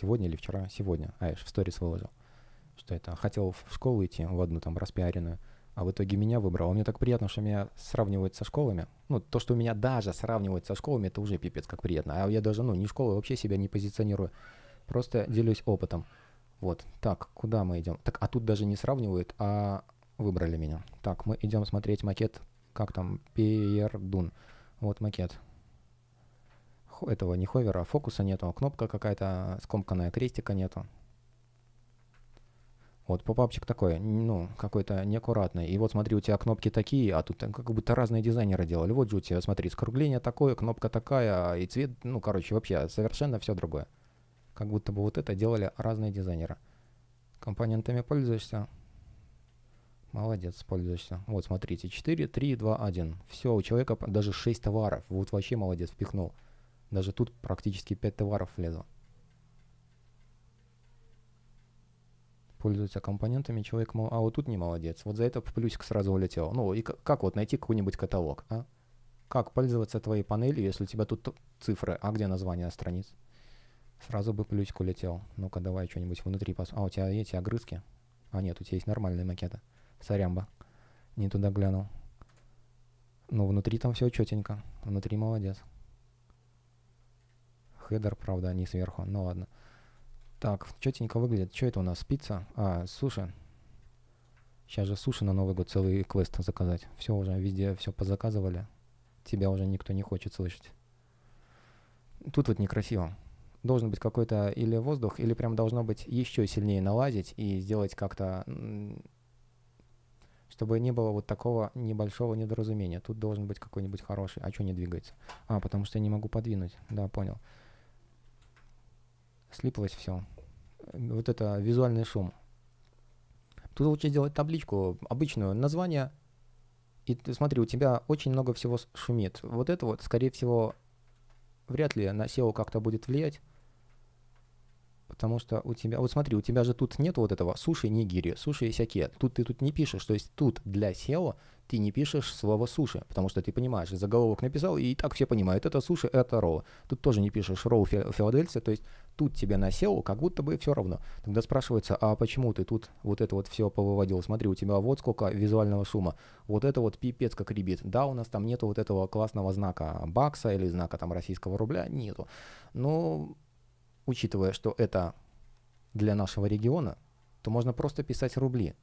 сегодня или вчера, сегодня, Айш в сторис выложил, что это хотел в школу идти, в одну там распиаренную, а в итоге меня выбрал. Мне так приятно, что меня сравнивают со школами. Ну, то, что меня даже сравнивают со школами, это уже пипец как приятно. А я даже, ну, не школы, вообще себя не позиционирую. Просто делюсь опытом. Вот, так, куда мы идем? Так, а тут даже не сравнивают, а выбрали меня. Так, мы идем смотреть макет, как там, Пьер Дун. Вот макет этого не ховера, а фокуса нету, а кнопка какая-то скомканная, крестика нету. Вот попапчик такой, ну, какой-то неаккуратный. И вот смотри, у тебя кнопки такие, а тут как будто разные дизайнеры делали. Вот же у тебя, смотри, скругление такое, кнопка такая, и цвет, ну, короче, вообще совершенно все другое. Как будто бы вот это делали разные дизайнеры. Компонентами пользуешься. Молодец, пользуешься. Вот, смотрите, 4, 3, 2, 1. Все, у человека даже 6 товаров. Вот вообще молодец, впихнул. Даже тут практически 5 товаров влезло. Пользуется компонентами человек, мол... а вот тут не молодец. Вот за это плюсик сразу улетел. Ну и как вот найти какой-нибудь каталог, а? Как пользоваться твоей панелью, если у тебя тут цифры, а где название страниц? Сразу бы плюсик улетел. Ну-ка, давай что-нибудь внутри посмотрим. А, у тебя эти огрызки? А, нет, у тебя есть нормальные макеты. Сорямба. Не туда глянул. Ну, внутри там все четенько. Внутри молодец. Хедер, правда, не сверху, ну ладно. Так, четенько выглядит. Что это у нас? Пицца? А, суши. Сейчас же суши на Новый год целый квест заказать. Все уже, везде все позаказывали. Тебя уже никто не хочет слышать. Тут вот некрасиво. Должен быть какой-то или воздух, или прям должно быть еще сильнее налазить и сделать как-то, чтобы не было вот такого небольшого недоразумения. Тут должен быть какой-нибудь хороший. А что не двигается? А, потому что я не могу подвинуть. Да, понял слиплось все. Вот это визуальный шум. Тут лучше сделать табличку, обычную, название. И ты, смотри, у тебя очень много всего шумит. Вот это вот, скорее всего, вряд ли на SEO как-то будет влиять. Потому что у тебя... Вот смотри, у тебя же тут нет вот этого суши нигири, суши и сяке. Тут ты тут не пишешь. То есть тут для SEO ты не пишешь слово суши, потому что ты понимаешь, заголовок написал, и так все понимают, это суши, это роу. Тут тоже не пишешь роу Филадельфия, то есть тут тебе на как будто бы все равно. Тогда спрашивается, а почему ты тут вот это вот все повыводил? Смотри, у тебя вот сколько визуального шума, вот это вот пипец как ребит. Да, у нас там нету вот этого классного знака бакса или знака там российского рубля, нету. Но учитывая, что это для нашего региона, то можно просто писать рубли.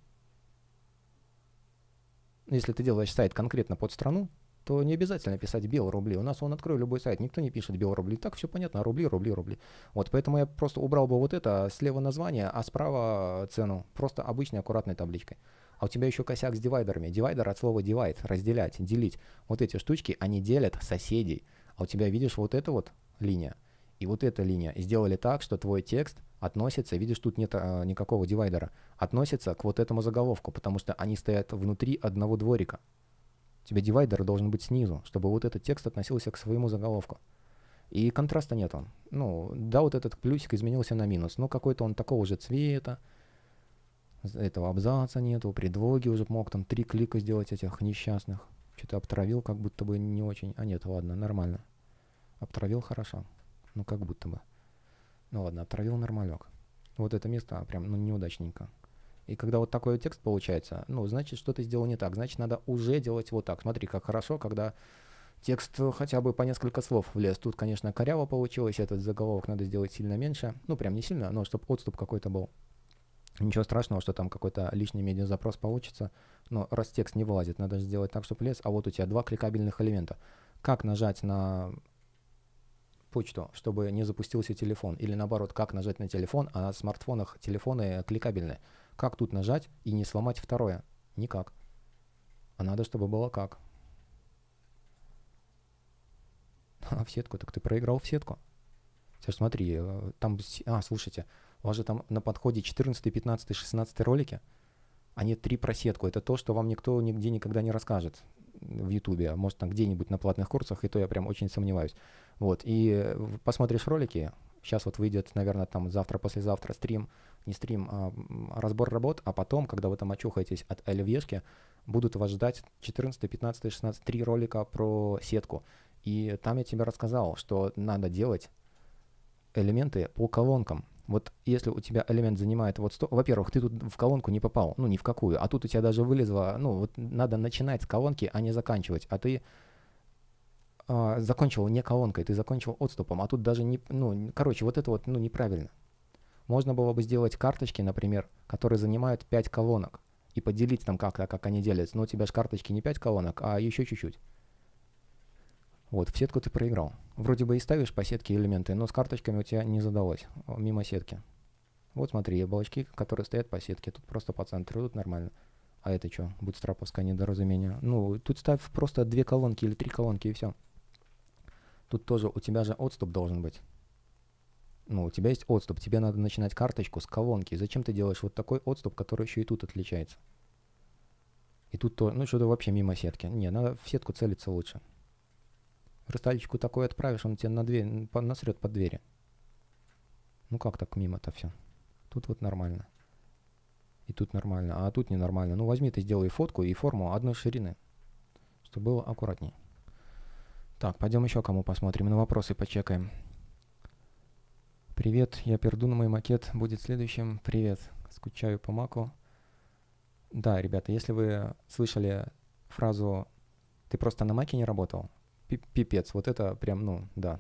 Ну, если ты делаешь сайт конкретно под страну, то не обязательно писать белорубли. У нас он открой любой сайт, никто не пишет белорубли. Так все понятно, а рубли, рубли, рубли. Вот, поэтому я просто убрал бы вот это а слева название, а справа цену. Просто обычной аккуратной табличкой. А у тебя еще косяк с дивайдерами. Дивайдер от слова divide, разделять, делить. Вот эти штучки, они делят соседей. А у тебя, видишь, вот эта вот линия – и вот эта линия. сделали так, что твой текст относится, видишь, тут нет а, никакого дивайдера, относится к вот этому заголовку, потому что они стоят внутри одного дворика. Тебе дивайдер должен быть снизу, чтобы вот этот текст относился к своему заголовку. И контраста нет, он. Ну, да, вот этот плюсик изменился на минус, но какой-то он такого же цвета, этого абзаца нету, предлоги уже мог там три клика сделать этих несчастных. Что-то обтравил, как будто бы не очень. А нет, ладно, нормально. Обтравил хорошо. Ну, как будто бы. Ну ладно, отравил нормалек. Вот это место прям, ну, неудачненько. И когда вот такой вот текст получается, ну, значит, что то сделал не так. Значит, надо уже делать вот так. Смотри, как хорошо, когда текст хотя бы по несколько слов влез. Тут, конечно, коряво получилось, этот заголовок надо сделать сильно меньше. Ну, прям не сильно, но чтобы отступ какой-то был. Ничего страшного, что там какой-то лишний медиазапрос получится, но раз текст не вылазит, надо же сделать так, чтобы лез, а вот у тебя два кликабельных элемента. Как нажать на почту, чтобы не запустился телефон. Или наоборот, как нажать на телефон, а на смартфонах телефоны кликабельны. Как тут нажать и не сломать второе? Никак. А надо, чтобы было как. (laughs) А в сетку? Так ты проиграл в сетку. Сейчас смотри, э, там... А, слушайте, у вас же там на подходе 14, 15, 16 ролики – а не три просетку Это то, что вам никто нигде никогда не расскажет в Ютубе, а может там где-нибудь на платных курсах, и то я прям очень сомневаюсь. Вот, и э, посмотришь ролики, сейчас вот выйдет, наверное, там завтра-послезавтра стрим, не стрим, а разбор работ, а потом, когда вы там очухаетесь от оливьешки, будут вас ждать 14, 15, 16, три ролика про сетку. И там я тебе рассказал, что надо делать элементы по колонкам. Вот если у тебя элемент занимает вот 100... Во-первых, ты тут в колонку не попал, ну ни в какую, а тут у тебя даже вылезло... Ну вот надо начинать с колонки, а не заканчивать. А ты э, закончил не колонкой, ты закончил отступом, а тут даже не... Ну, короче, вот это вот ну, неправильно. Можно было бы сделать карточки, например, которые занимают 5 колонок, и поделить там как-то, как они делятся. Но у тебя же карточки не 5 колонок, а еще чуть-чуть. Вот, в сетку ты проиграл вроде бы и ставишь по сетке элементы, но с карточками у тебя не задалось, мимо сетки. Вот смотри, оболочки, которые стоят по сетке, тут просто по центру, идут нормально. А это что, бутстраповское недоразумение? Ну, тут ставь просто две колонки или три колонки и все. Тут тоже у тебя же отступ должен быть. Ну, у тебя есть отступ, тебе надо начинать карточку с колонки. Зачем ты делаешь вот такой отступ, который еще и тут отличается? И тут то, ну что-то вообще мимо сетки. Не, надо в сетку целиться лучше. Русталичку такой отправишь, он тебе на дверь, насрет под двери. Ну как так мимо-то все? Тут вот нормально. И тут нормально, а тут ненормально. Ну возьми ты сделай фотку и форму одной ширины, чтобы было аккуратнее. Так, пойдем еще кому посмотрим, на вопросы почекаем. Привет, я пердун, мой макет будет следующим. Привет, скучаю по маку. Да, ребята, если вы слышали фразу «ты просто на маке не работал», пипец. Вот это прям, ну, да.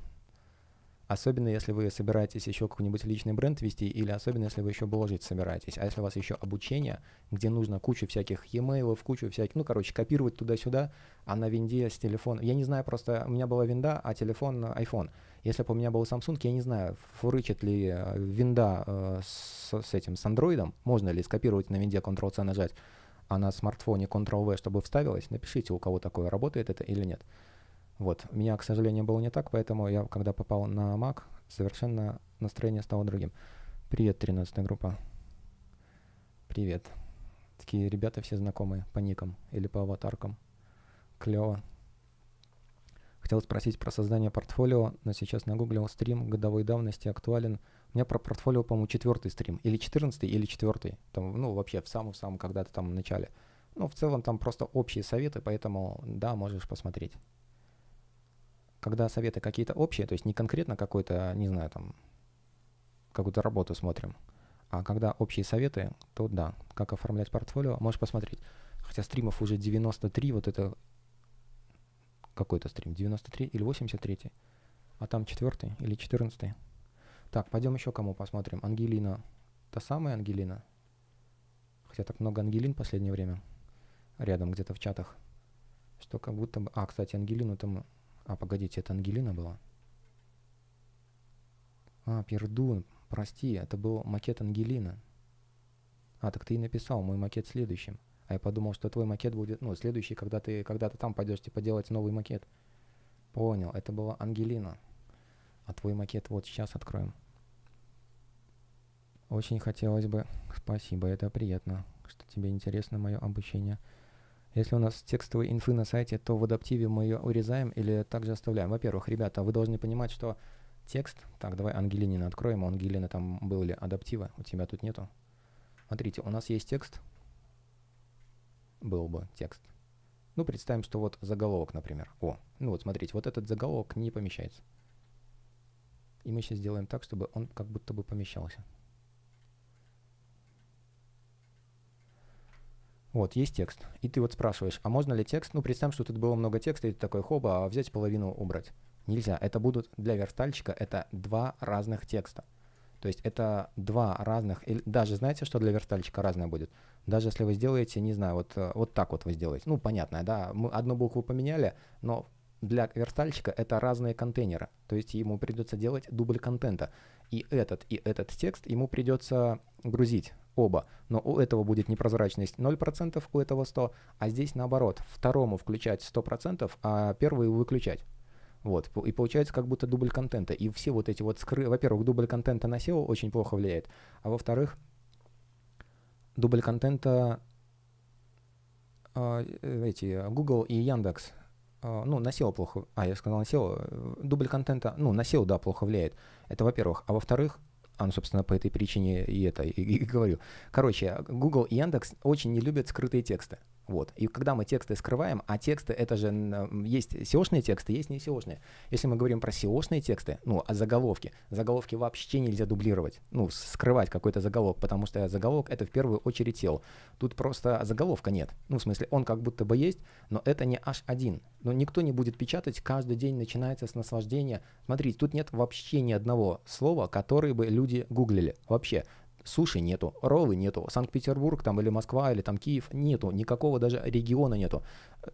Особенно если вы собираетесь еще какой-нибудь личный бренд вести, или особенно если вы еще блогить собираетесь. А если у вас еще обучение, где нужно кучу всяких e-mail, кучу всяких, ну, короче, копировать туда-сюда, а на винде с телефона... Я не знаю, просто у меня была винда, а телефон iPhone. Если бы у меня был Samsung, я не знаю, фурычит ли э, винда э, с, с этим, с Android, можно ли скопировать на винде Ctrl-C нажать, а на смартфоне Ctrl-V, чтобы вставилось, напишите, у кого такое, работает это или нет. Вот. У меня, к сожалению, было не так, поэтому я, когда попал на Mac, совершенно настроение стало другим. Привет, 13 группа. Привет. Такие ребята все знакомые по никам или по аватаркам. Клево. Хотел спросить про создание портфолио, но сейчас нагуглил стрим годовой давности, актуален. У меня про портфолио, по-моему, четвертый стрим. Или четырнадцатый, или четвертый. Там, ну, вообще, в самом-самом когда-то там в начале. Ну, в целом там просто общие советы, поэтому да, можешь посмотреть когда советы какие-то общие, то есть не конкретно какой-то, не знаю, там, какую-то работу смотрим, а когда общие советы, то да, как оформлять портфолио, можешь посмотреть. Хотя стримов уже 93, вот это какой-то стрим, 93 или 83, а там 4 или 14. Так, пойдем еще кому посмотрим. Ангелина, та самая Ангелина? Хотя так много Ангелин в последнее время рядом где-то в чатах, что как будто бы... А, кстати, Ангелину там а, погодите, это Ангелина была? А, пердун, прости, это был макет Ангелина. А, так ты и написал мой макет следующим. А я подумал, что твой макет будет, ну, следующий, когда ты когда-то там пойдешь, типа, делать новый макет. Понял, это была Ангелина. А твой макет вот сейчас откроем. Очень хотелось бы. Спасибо, это приятно, что тебе интересно мое обучение. Если у нас текстовые инфы на сайте, то в адаптиве мы ее урезаем или также оставляем. Во-первых, ребята, вы должны понимать, что текст... Так, давай Ангелинина откроем. У Ангелина там был ли адаптива? У тебя тут нету. Смотрите, у нас есть текст. Был бы текст. Ну, представим, что вот заголовок, например. О, ну вот смотрите, вот этот заголовок не помещается. И мы сейчас сделаем так, чтобы он как будто бы помещался. Вот, есть текст. И ты вот спрашиваешь, а можно ли текст? Ну, представь, что тут было много текста, и ты такой, хоба, а взять половину убрать. Нельзя. Это будут для верстальщика, это два разных текста. То есть это два разных, или даже знаете, что для верстальщика разное будет? Даже если вы сделаете, не знаю, вот, э, вот так вот вы сделаете. Ну, понятно, да, мы одну букву поменяли, но для верстальщика это разные контейнеры. То есть ему придется делать дубль контента. И этот, и этот текст ему придется грузить оба. Но у этого будет непрозрачность 0%, у этого 100, а здесь наоборот, второму включать 100%, а первый выключать. Вот, и получается как будто дубль контента. И все вот эти вот скры... Во-первых, дубль контента на SEO очень плохо влияет, а во-вторых, дубль контента э, эти Google и Яндекс а, ну, на SEO плохо, а, я сказал на SEO, э, дубль контента, ну, на SEO, да, плохо влияет. Это во-первых. А во-вторых, ну, собственно, по этой причине и это и, и говорю. Короче, Google и Яндекс очень не любят скрытые тексты. Вот. И когда мы тексты скрываем, а тексты это же есть SEO-шные тексты, есть не SEO-шные. Если мы говорим про SEO-шные тексты, ну, а заголовки, заголовки вообще нельзя дублировать, ну, скрывать какой-то заголовок, потому что заголовок это в первую очередь тело. Тут просто заголовка нет. Ну, в смысле, он как будто бы есть, но это не H1. Но никто не будет печатать, каждый день начинается с наслаждения. Смотрите, тут нет вообще ни одного слова, которое бы люди гуглили. Вообще. Суши нету, роллы нету, Санкт-Петербург там или Москва или там Киев нету, никакого даже региона нету.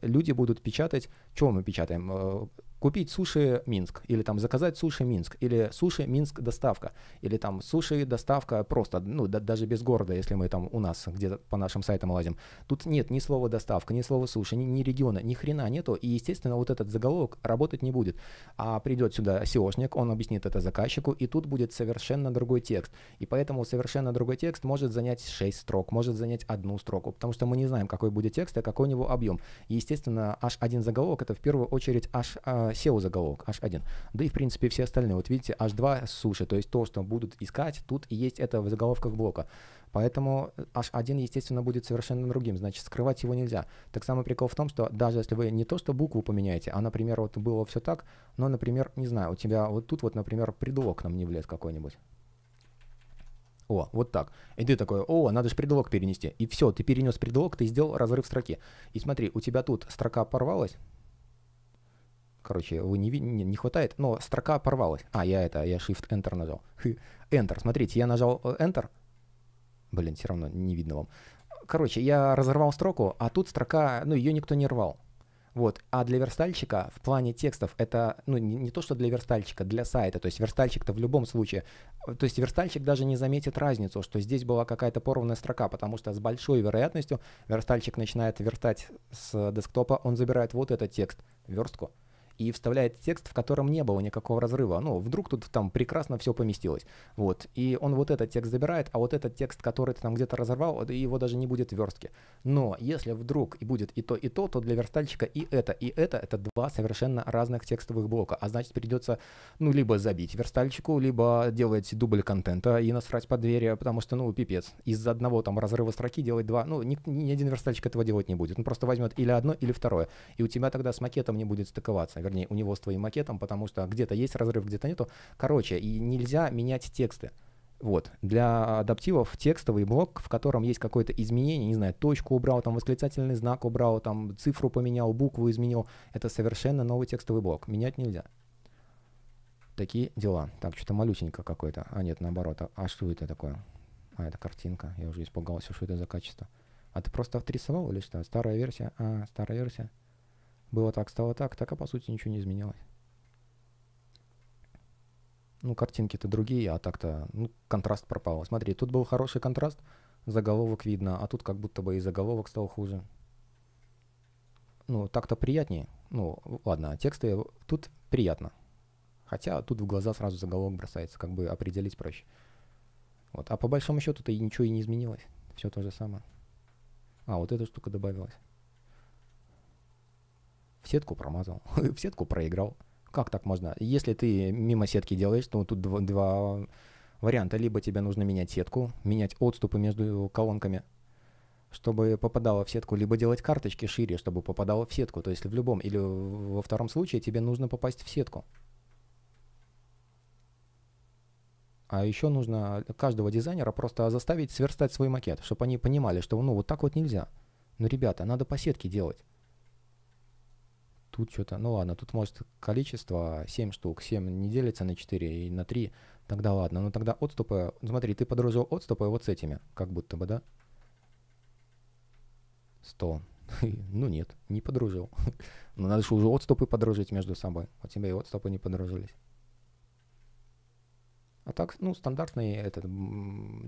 Люди будут печатать, чего мы печатаем? Э, купить суши Минск, или там заказать суши Минск, или суши Минск доставка, или там суши доставка просто, ну да, даже без города, если мы там у нас где-то по нашим сайтам лазим. Тут нет ни слова доставка, ни слова суши, ни, ни региона, ни хрена нету, и естественно вот этот заголовок работать не будет. А придет сюда SEOшник, он объяснит это заказчику, и тут будет совершенно другой текст. И поэтому совершенно другой текст может занять 6 строк, может занять одну строку, потому что мы не знаем, какой будет текст и какой у него объем. И, естественно, аж один заголовок это в первую очередь аж а, SEO-заголовок, H1. Да и, в принципе, все остальные. Вот видите, H2 суши, то есть то, что будут искать, тут и есть это в заголовках блока. Поэтому H1, э, естественно, будет совершенно другим, значит, скрывать его нельзя. Так самый прикол в том, что даже если вы не то, что букву поменяете, а, например, вот было все так, но, например, не знаю, у тебя вот тут вот, например, предлог нам не влез какой-нибудь. О, вот так. И ты такой, о, надо же предлог перенести. И все, ты перенес предлог, ты сделал разрыв строки. И смотри, у тебя тут строка порвалась, Короче, вы не видите, не хватает, но строка порвалась. А, я это, я Shift Enter нажал. Enter, смотрите, я нажал э, Enter. Блин, все равно не видно вам. Короче, я разорвал строку, а тут строка, ну, ее никто не рвал. Вот. А для верстальщика в плане текстов это, ну, не, не то, что для верстальщика, для сайта. То есть верстальщик-то в любом случае, э, то есть верстальщик даже не заметит разницу, что здесь была какая-то порванная строка, потому что с большой вероятностью верстальщик начинает верстать с десктопа, он забирает вот этот текст, верстку, и вставляет текст, в котором не было никакого разрыва. Ну, вдруг тут там прекрасно все поместилось. Вот. И он вот этот текст забирает, а вот этот текст, который ты там где-то разорвал, его даже не будет в верстке. Но если вдруг и будет и то, и то, то для верстальщика и это, и это, это два совершенно разных текстовых блока. А значит, придется, ну, либо забить верстальщику, либо делать дубль контента и насрать по двери, потому что, ну, пипец. Из одного там разрыва строки делать два, ну, ни, ни один верстальщик этого делать не будет. Он просто возьмет или одно, или второе. И у тебя тогда с макетом не будет стыковаться вернее, у него с твоим макетом, потому что где-то есть разрыв, где-то нету. Короче, и нельзя менять тексты. Вот. Для адаптивов текстовый блок, в котором есть какое-то изменение, не знаю, точку убрал, там восклицательный знак убрал, там цифру поменял, букву изменил, это совершенно новый текстовый блок. Менять нельзя. Такие дела. Так, что-то малюсенько какое-то. А нет, наоборот. А, а что это такое? А, это картинка. Я уже испугался, что это за качество. А ты просто отрисовал или что? Старая версия? А, старая версия. Было так, стало так, так, а по сути ничего не изменилось. Ну, картинки-то другие, а так-то, ну, контраст пропал. Смотри, тут был хороший контраст, заголовок видно, а тут как будто бы и заголовок стал хуже. Ну, так-то приятнее. Ну, ладно, а тексты тут приятно. Хотя тут в глаза сразу заголовок бросается, как бы определить проще. Вот. А по большому счету-то и ничего и не изменилось. Все то же самое. А, вот эта штука добавилась в сетку промазал, (laughs) в сетку проиграл. Как так можно? Если ты мимо сетки делаешь, то тут два, два варианта. Либо тебе нужно менять сетку, менять отступы между колонками, чтобы попадало в сетку, либо делать карточки шире, чтобы попадало в сетку. То есть в любом или во втором случае тебе нужно попасть в сетку. А еще нужно каждого дизайнера просто заставить сверстать свой макет, чтобы они понимали, что ну вот так вот нельзя. но ну, ребята, надо по сетке делать тут что-то, ну ладно, тут может количество 7 штук, 7 не делится на 4 и на 3, тогда ладно, но ну тогда отступы, ну смотри, ты подружил отступы вот с этими, как будто бы, да? 100. (laughs) Ну нет, не подружил. (laughs) Но ну надо же уже отступы подружить между собой. У тебя и отступы не подружились. А так, ну, стандартный этот,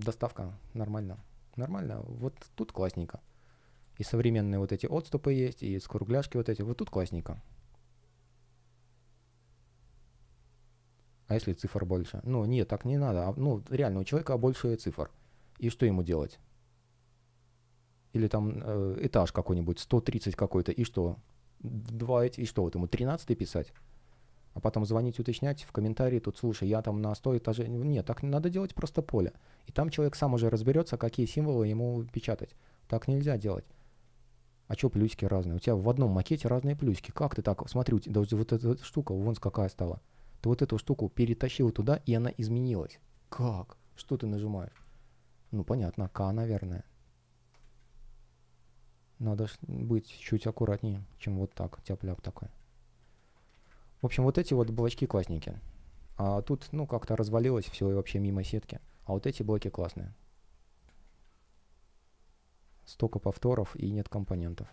доставка нормально. Нормально. Вот тут классненько. И современные вот эти отступы есть, и скругляшки вот эти. Вот тут классненько. А если цифр больше? Ну, нет, так не надо. А, ну, реально, у человека больше цифр. И что ему делать? Или там э, этаж какой-нибудь, 130 какой-то, и что? Два эти, и что, вот ему 13 писать? А потом звонить, уточнять в комментарии, тут, слушай, я там на 100 этаже. Ну, нет, так надо делать просто поле. И там человек сам уже разберется, какие символы ему печатать. Так нельзя делать а что плюсики разные? У тебя в одном макете разные плюсики. Как ты так? Смотри, у тебя, да, вот эта, штука, вон какая стала. Ты вот эту штуку перетащил туда, и она изменилась. Как? Что ты нажимаешь? Ну, понятно, К, наверное. Надо быть чуть аккуратнее, чем вот так, тяп-ляп такой. В общем, вот эти вот блочки классненькие. А тут, ну, как-то развалилось все и вообще мимо сетки. А вот эти блоки классные столько повторов и нет компонентов.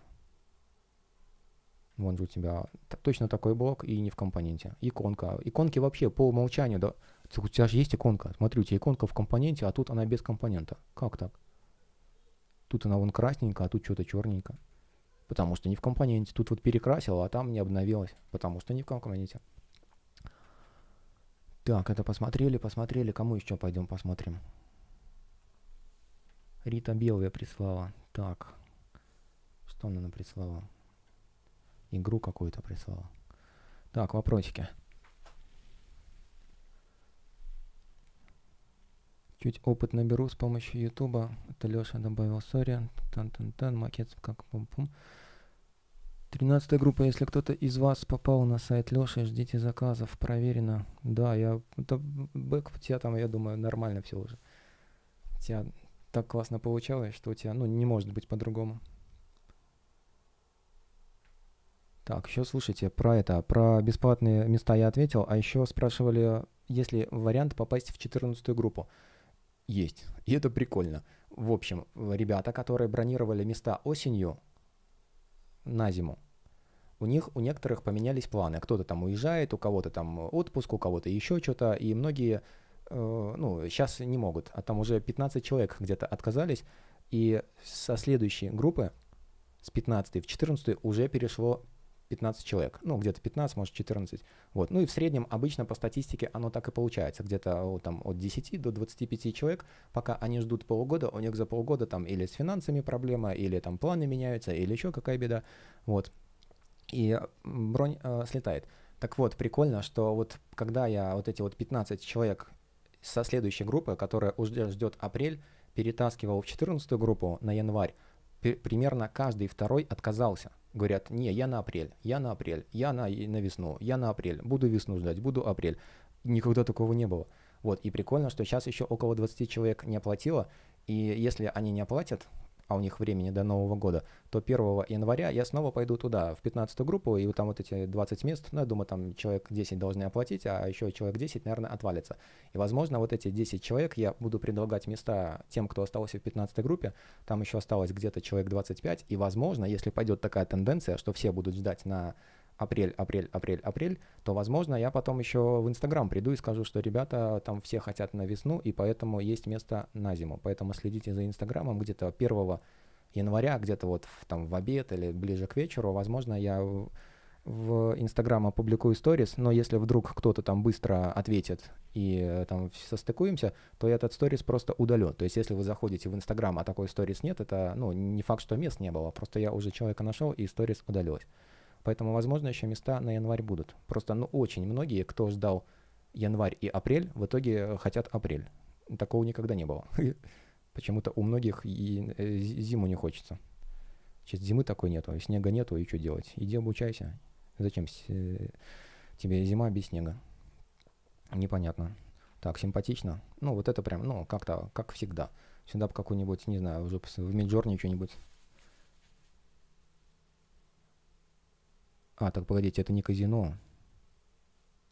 Вон же у тебя точно такой блок и не в компоненте. Иконка. Иконки вообще по умолчанию. Да... У тебя же есть иконка. Смотри, у тебя иконка в компоненте, а тут она без компонента. Как так? Тут она вон красненькая, а тут что-то черненькое. Потому что не в компоненте. Тут вот перекрасила, а там не обновилась. Потому что не в компоненте. Так, это посмотрели, посмотрели. Кому еще пойдем посмотрим? Рита Белая прислала. Так. Что она нам прислала? Игру какую-то прислала. Так, вопросики. Чуть опыт наберу с помощью Ютуба. Это Леша добавил, сори. Тан-тан-тан, макет как пум-пум. Тринадцатая группа. Если кто-то из вас попал на сайт Леши, ждите заказов. Проверено. Да, я... Это бэк тебя там, я думаю, нормально все уже. Тебя так классно получалось, что у тебя, ну, не может быть по-другому. Так, еще слушайте про это, про бесплатные места я ответил, а еще спрашивали, есть ли вариант попасть в 14 группу. Есть, и это прикольно. В общем, ребята, которые бронировали места осенью на зиму, у них у некоторых поменялись планы. Кто-то там уезжает, у кого-то там отпуск, у кого-то еще что-то, и многие Э, ну, сейчас не могут, а там уже 15 человек где-то отказались, и со следующей группы, с 15 в 14 уже перешло 15 человек, ну, где-то 15, может, 14, вот. Ну, и в среднем обычно по статистике оно так и получается, где-то там от 10 до 25 человек, пока они ждут полугода, у них за полгода там или с финансами проблема, или там планы меняются, или еще какая беда, вот. И бронь э, слетает. Так вот, прикольно, что вот когда я вот эти вот 15 человек со следующей группы, которая уже ждет апрель, перетаскивал в 14 группу на январь, примерно каждый второй отказался. Говорят, не, я на апрель, я на апрель, я на, на весну, я на апрель, буду весну ждать, буду апрель. Никогда такого не было. Вот, и прикольно, что сейчас еще около 20 человек не оплатило, и если они не оплатят, а у них времени до Нового года, то 1 января я снова пойду туда, в 15 группу, и там вот эти 20 мест, ну, я думаю, там человек 10 должны оплатить, а еще человек 10, наверное, отвалится. И, возможно, вот эти 10 человек я буду предлагать места тем, кто остался в 15 группе, там еще осталось где-то человек 25, и, возможно, если пойдет такая тенденция, что все будут ждать на апрель, апрель, апрель, апрель, то, возможно, я потом еще в Инстаграм приду и скажу, что ребята там все хотят на весну, и поэтому есть место на зиму. Поэтому следите за Инстаграмом где-то 1 января, где-то вот в, там в обед или ближе к вечеру, возможно, я в Инстаграм опубликую сторис, но если вдруг кто-то там быстро ответит и э, там состыкуемся, то этот сторис просто удален. То есть если вы заходите в Инстаграм, а такой сторис нет, это ну, не факт, что мест не было, просто я уже человека нашел и сторис удалилось поэтому, возможно, еще места на январь будут. Просто, ну, очень многие, кто ждал январь и апрель, в итоге э, хотят апрель. Такого никогда не было. (laughs) Почему-то у многих и э, зиму не хочется. Сейчас зимы такой нету, и а снега нету, и что делать? Иди обучайся. Зачем э, тебе зима без снега? Непонятно. Так, симпатично. Ну, вот это прям, ну, как-то, как всегда. Сюда бы какой-нибудь, не знаю, уже в Миджорни что-нибудь А, так погодите, это не казино.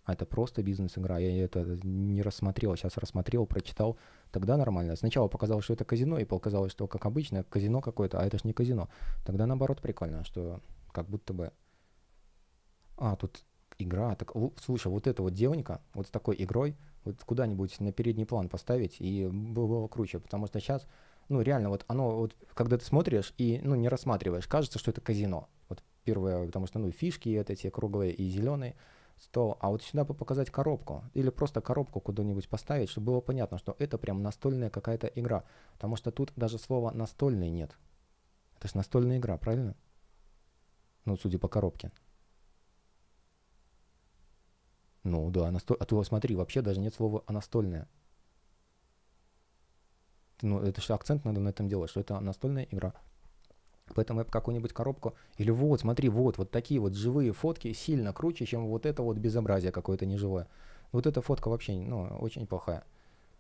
А это просто бизнес-игра. Я это не рассмотрел. Сейчас а рассмотрел, прочитал. Тогда нормально. Сначала показалось, что это казино, и показалось, что как обычно, казино какое-то, а это ж не казино. Тогда наоборот прикольно, что как будто бы... А, тут игра. Так, слушай, вот это вот девонька, вот с такой игрой, вот куда-нибудь на передний план поставить, и было, было круче, потому что сейчас, ну реально, вот оно, вот когда ты смотришь и, ну, не рассматриваешь, кажется, что это казино. Вот первое, потому что, ну, фишки это те круглые и зеленые, стол, а вот сюда бы показать коробку, или просто коробку куда-нибудь поставить, чтобы было понятно, что это прям настольная какая-то игра, потому что тут даже слова «настольный» нет. Это же настольная игра, правильно? Ну, судя по коробке. Ну да, настоль... а ты смотри, вообще даже нет слова а «настольная». Ну, это же акцент надо на этом делать, что это настольная игра. Поэтому я какую-нибудь коробку, или вот, смотри, вот, вот такие вот живые фотки сильно круче, чем вот это вот безобразие какое-то неживое. Вот эта фотка вообще, ну, очень плохая.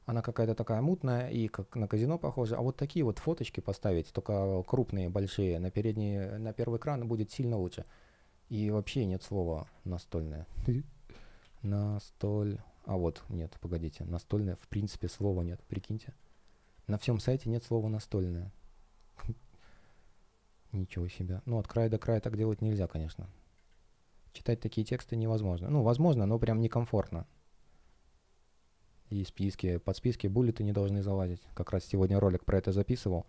Она какая-то такая мутная и как на казино похожа. А вот такие вот фоточки поставить, только крупные, большие, на передний, на первый экран будет сильно лучше. И вообще нет слова настольное. (laughs) Настоль... А вот, нет, погодите, настольное, в принципе, слова нет, прикиньте. На всем сайте нет слова настольное. (laughs) Ничего себе. Ну, от края до края так делать нельзя, конечно. Читать такие тексты невозможно. Ну, возможно, но прям некомфортно. И списки, под списки буллеты не должны залазить. Как раз сегодня ролик про это записывал.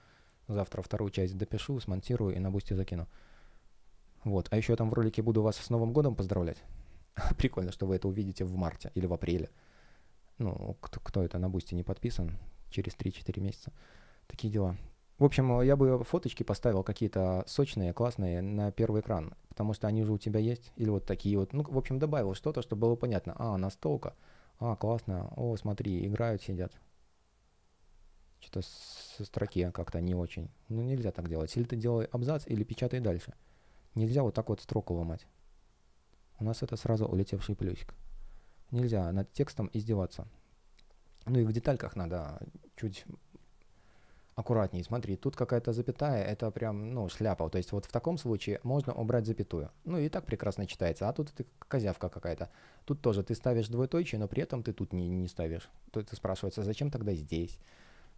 Завтра вторую часть допишу, смонтирую и на бусте закину. Вот. А еще там в ролике буду вас с Новым годом поздравлять. (laughs) Прикольно, что вы это увидите в марте или в апреле. Ну, кто, кто это на бусте не подписан, через 3-4 месяца. Такие дела. В общем, э, я бы фоточки поставил какие-то сочные, классные на первый экран, потому что они же у тебя есть, или вот такие вот. Ну, в общем, добавил что-то, чтобы было понятно. А, настолка. А, классно. О, смотри, играют, сидят. Что-то со строки как-то не очень. Ну, нельзя так делать. Или ты делай абзац, или печатай дальше. Нельзя вот так вот строку ломать. У нас это сразу улетевший плюсик. Нельзя над текстом издеваться. Ну и в детальках надо чуть аккуратнее. Смотри, тут какая-то запятая, это прям, ну, шляпа. То есть вот в таком случае можно убрать запятую. Ну и так прекрасно читается. А тут это козявка какая-то. Тут тоже ты ставишь двоеточие, но при этом ты тут не, не ставишь. То это спрашивается, зачем тогда здесь?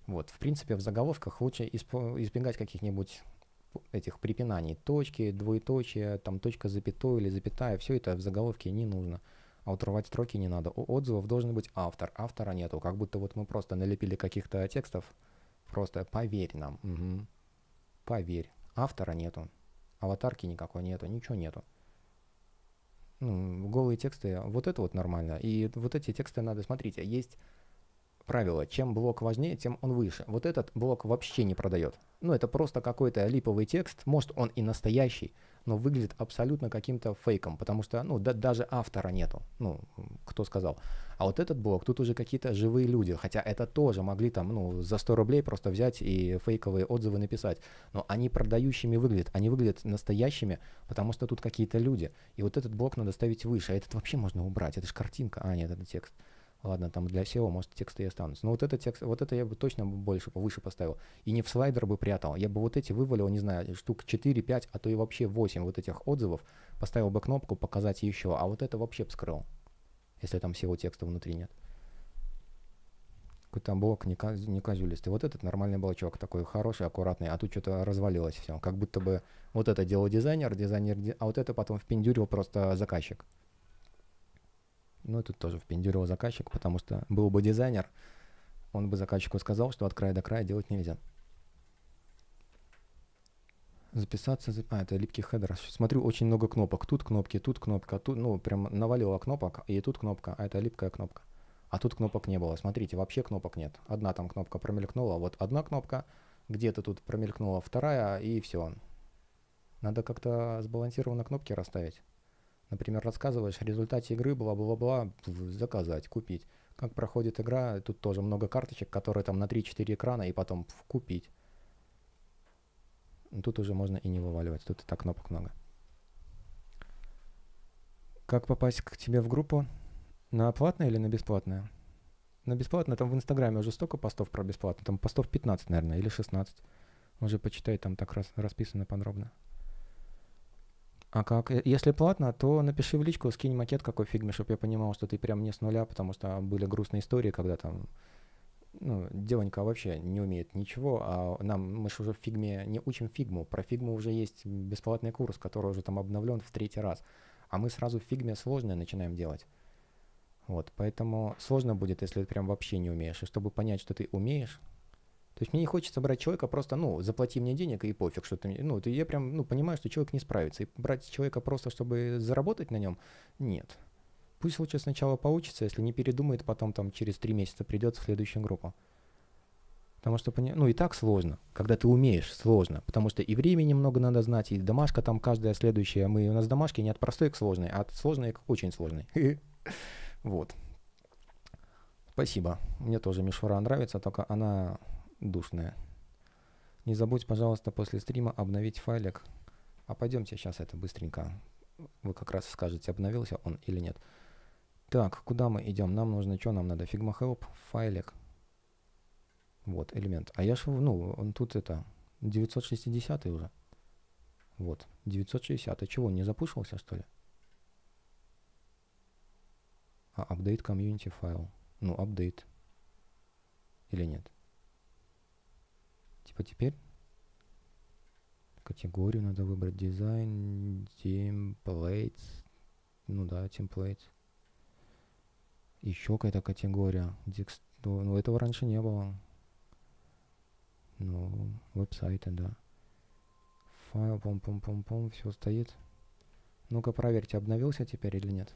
Вот, в принципе, в заголовках лучше избегать каких-нибудь этих препинаний. Точки, двоеточие, там точка запятой или запятая, все это в заголовке не нужно. А вот рвать строки не надо. У отзывов должен быть автор. Автора нету, как будто вот мы просто налепили каких-то текстов, Просто поверь нам. Угу. Поверь. Автора нету. Аватарки никакой нету, ничего нету. Ну, голые тексты, вот это вот нормально. И вот эти тексты надо, смотрите, есть правило, чем блок важнее, тем он выше. Вот этот блок вообще не продает. Ну, это просто какой-то липовый текст, может, он и настоящий, но выглядит абсолютно каким-то фейком, потому что, ну, да, даже автора нету, ну, кто сказал. А вот этот блок, тут уже какие-то живые люди, хотя это тоже могли там, ну, за 100 рублей просто взять и фейковые отзывы написать, но они продающими выглядят, они выглядят настоящими, потому что тут какие-то люди. И вот этот блок надо ставить выше, а этот вообще можно убрать, это же картинка, а нет, это текст. Ладно, там для SEO, может, тексты и останутся. Но вот этот текст, вот это я бы точно больше, повыше поставил. И не в слайдер бы прятал. Я бы вот эти вывалил, не знаю, штук 4, 5, а то и вообще 8 вот этих отзывов. Поставил бы кнопку «Показать еще», а вот это вообще бы скрыл, если там всего текста внутри нет. Какой-то блок не, каз, не казюлистый. Вот этот нормальный блочок, такой хороший, аккуратный, а тут что-то развалилось все. Как будто бы вот это делал дизайнер, дизайнер, а вот это потом впендюрил просто заказчик ну, тут тоже впендюрил заказчик, потому что был бы дизайнер, он бы заказчику сказал, что от края до края делать нельзя. Записаться, а, это липкий хедер. Смотрю, очень много кнопок. Тут кнопки, тут кнопка, тут, ну, прям навалило кнопок, и тут кнопка, а это липкая кнопка. А тут кнопок не было. Смотрите, вообще кнопок нет. Одна там кнопка промелькнула, вот одна кнопка, где-то тут промелькнула вторая, и все. Надо как-то сбалансированно кнопки расставить. Например, рассказываешь, в результате игры бла-бла-бла, заказать, купить. Как проходит игра, тут тоже много карточек, которые там на 3-4 экрана и потом купить. Тут уже можно и не вываливать, тут и так кнопок много. Как попасть к тебе в группу? На платное или на бесплатное? На бесплатное, там в Инстаграме уже столько постов про бесплатное, там постов 15, наверное, или 16. Уже почитай, там так раз, расписано подробно. А как? Э, если платно, то напиши в личку, скинь макет какой фигме, чтобы я понимал, что ты прям не с нуля, потому что были грустные истории, когда там ну, девонька вообще не умеет ничего, а нам, мы же уже в фигме не учим фигму, про фигму уже есть бесплатный курс, который уже там обновлен в третий раз, а мы сразу в фигме сложное начинаем делать. Вот, поэтому сложно будет, если ты прям вообще не умеешь. И чтобы понять, что ты умеешь, то есть мне не хочется брать человека просто, ну, заплати мне денег и пофиг, что ты, ну, ты, я прям, ну, понимаю, что человек не справится. И брать человека просто, чтобы заработать на нем, нет. Пусть лучше сначала получится, если не передумает, потом там через три месяца придет в следующую группу. Потому что, ну, и так сложно. Когда ты умеешь, сложно. Потому что и времени много надо знать, и домашка там каждая следующая. Мы, у нас домашки не от простой к сложной, а от сложной к очень сложной. (laughs) Вот. Спасибо. Мне тоже Мишура нравится, только она душная. Не забудь, пожалуйста, после стрима обновить файлик. А пойдемте сейчас это быстренько. Вы как раз скажете, обновился он или нет. Так, куда мы идем? Нам нужно что? Нам надо Figma Help, файлик. Вот, элемент. А я ж, ну, он тут это, 960 уже. Вот, 960. А чего, он не запушился, что ли? А, update community файл. Ну, апдейт. Или нет? типа теперь категорию надо выбрать дизайн темплейт ну да темплейт еще какая-то категория Дикст... Ну, ну этого раньше не было ну веб-сайты да файл пом пом пом пом все стоит ну-ка проверьте обновился теперь или нет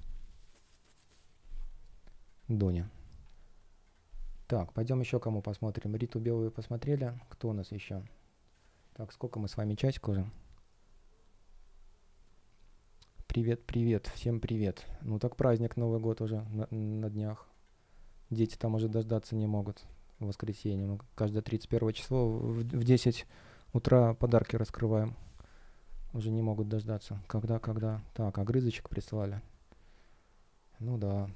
Доня так, пойдем еще кому посмотрим. Риту Белую посмотрели. Кто у нас еще? Так, сколько мы с вами часик уже? Привет, привет, всем привет. Ну так праздник Новый год уже на, на днях. Дети там уже дождаться не могут в воскресенье. Мы каждое 31 число в, в 10 утра подарки раскрываем. Уже не могут дождаться. Когда, когда. Так, огрызочек присылали. Ну да,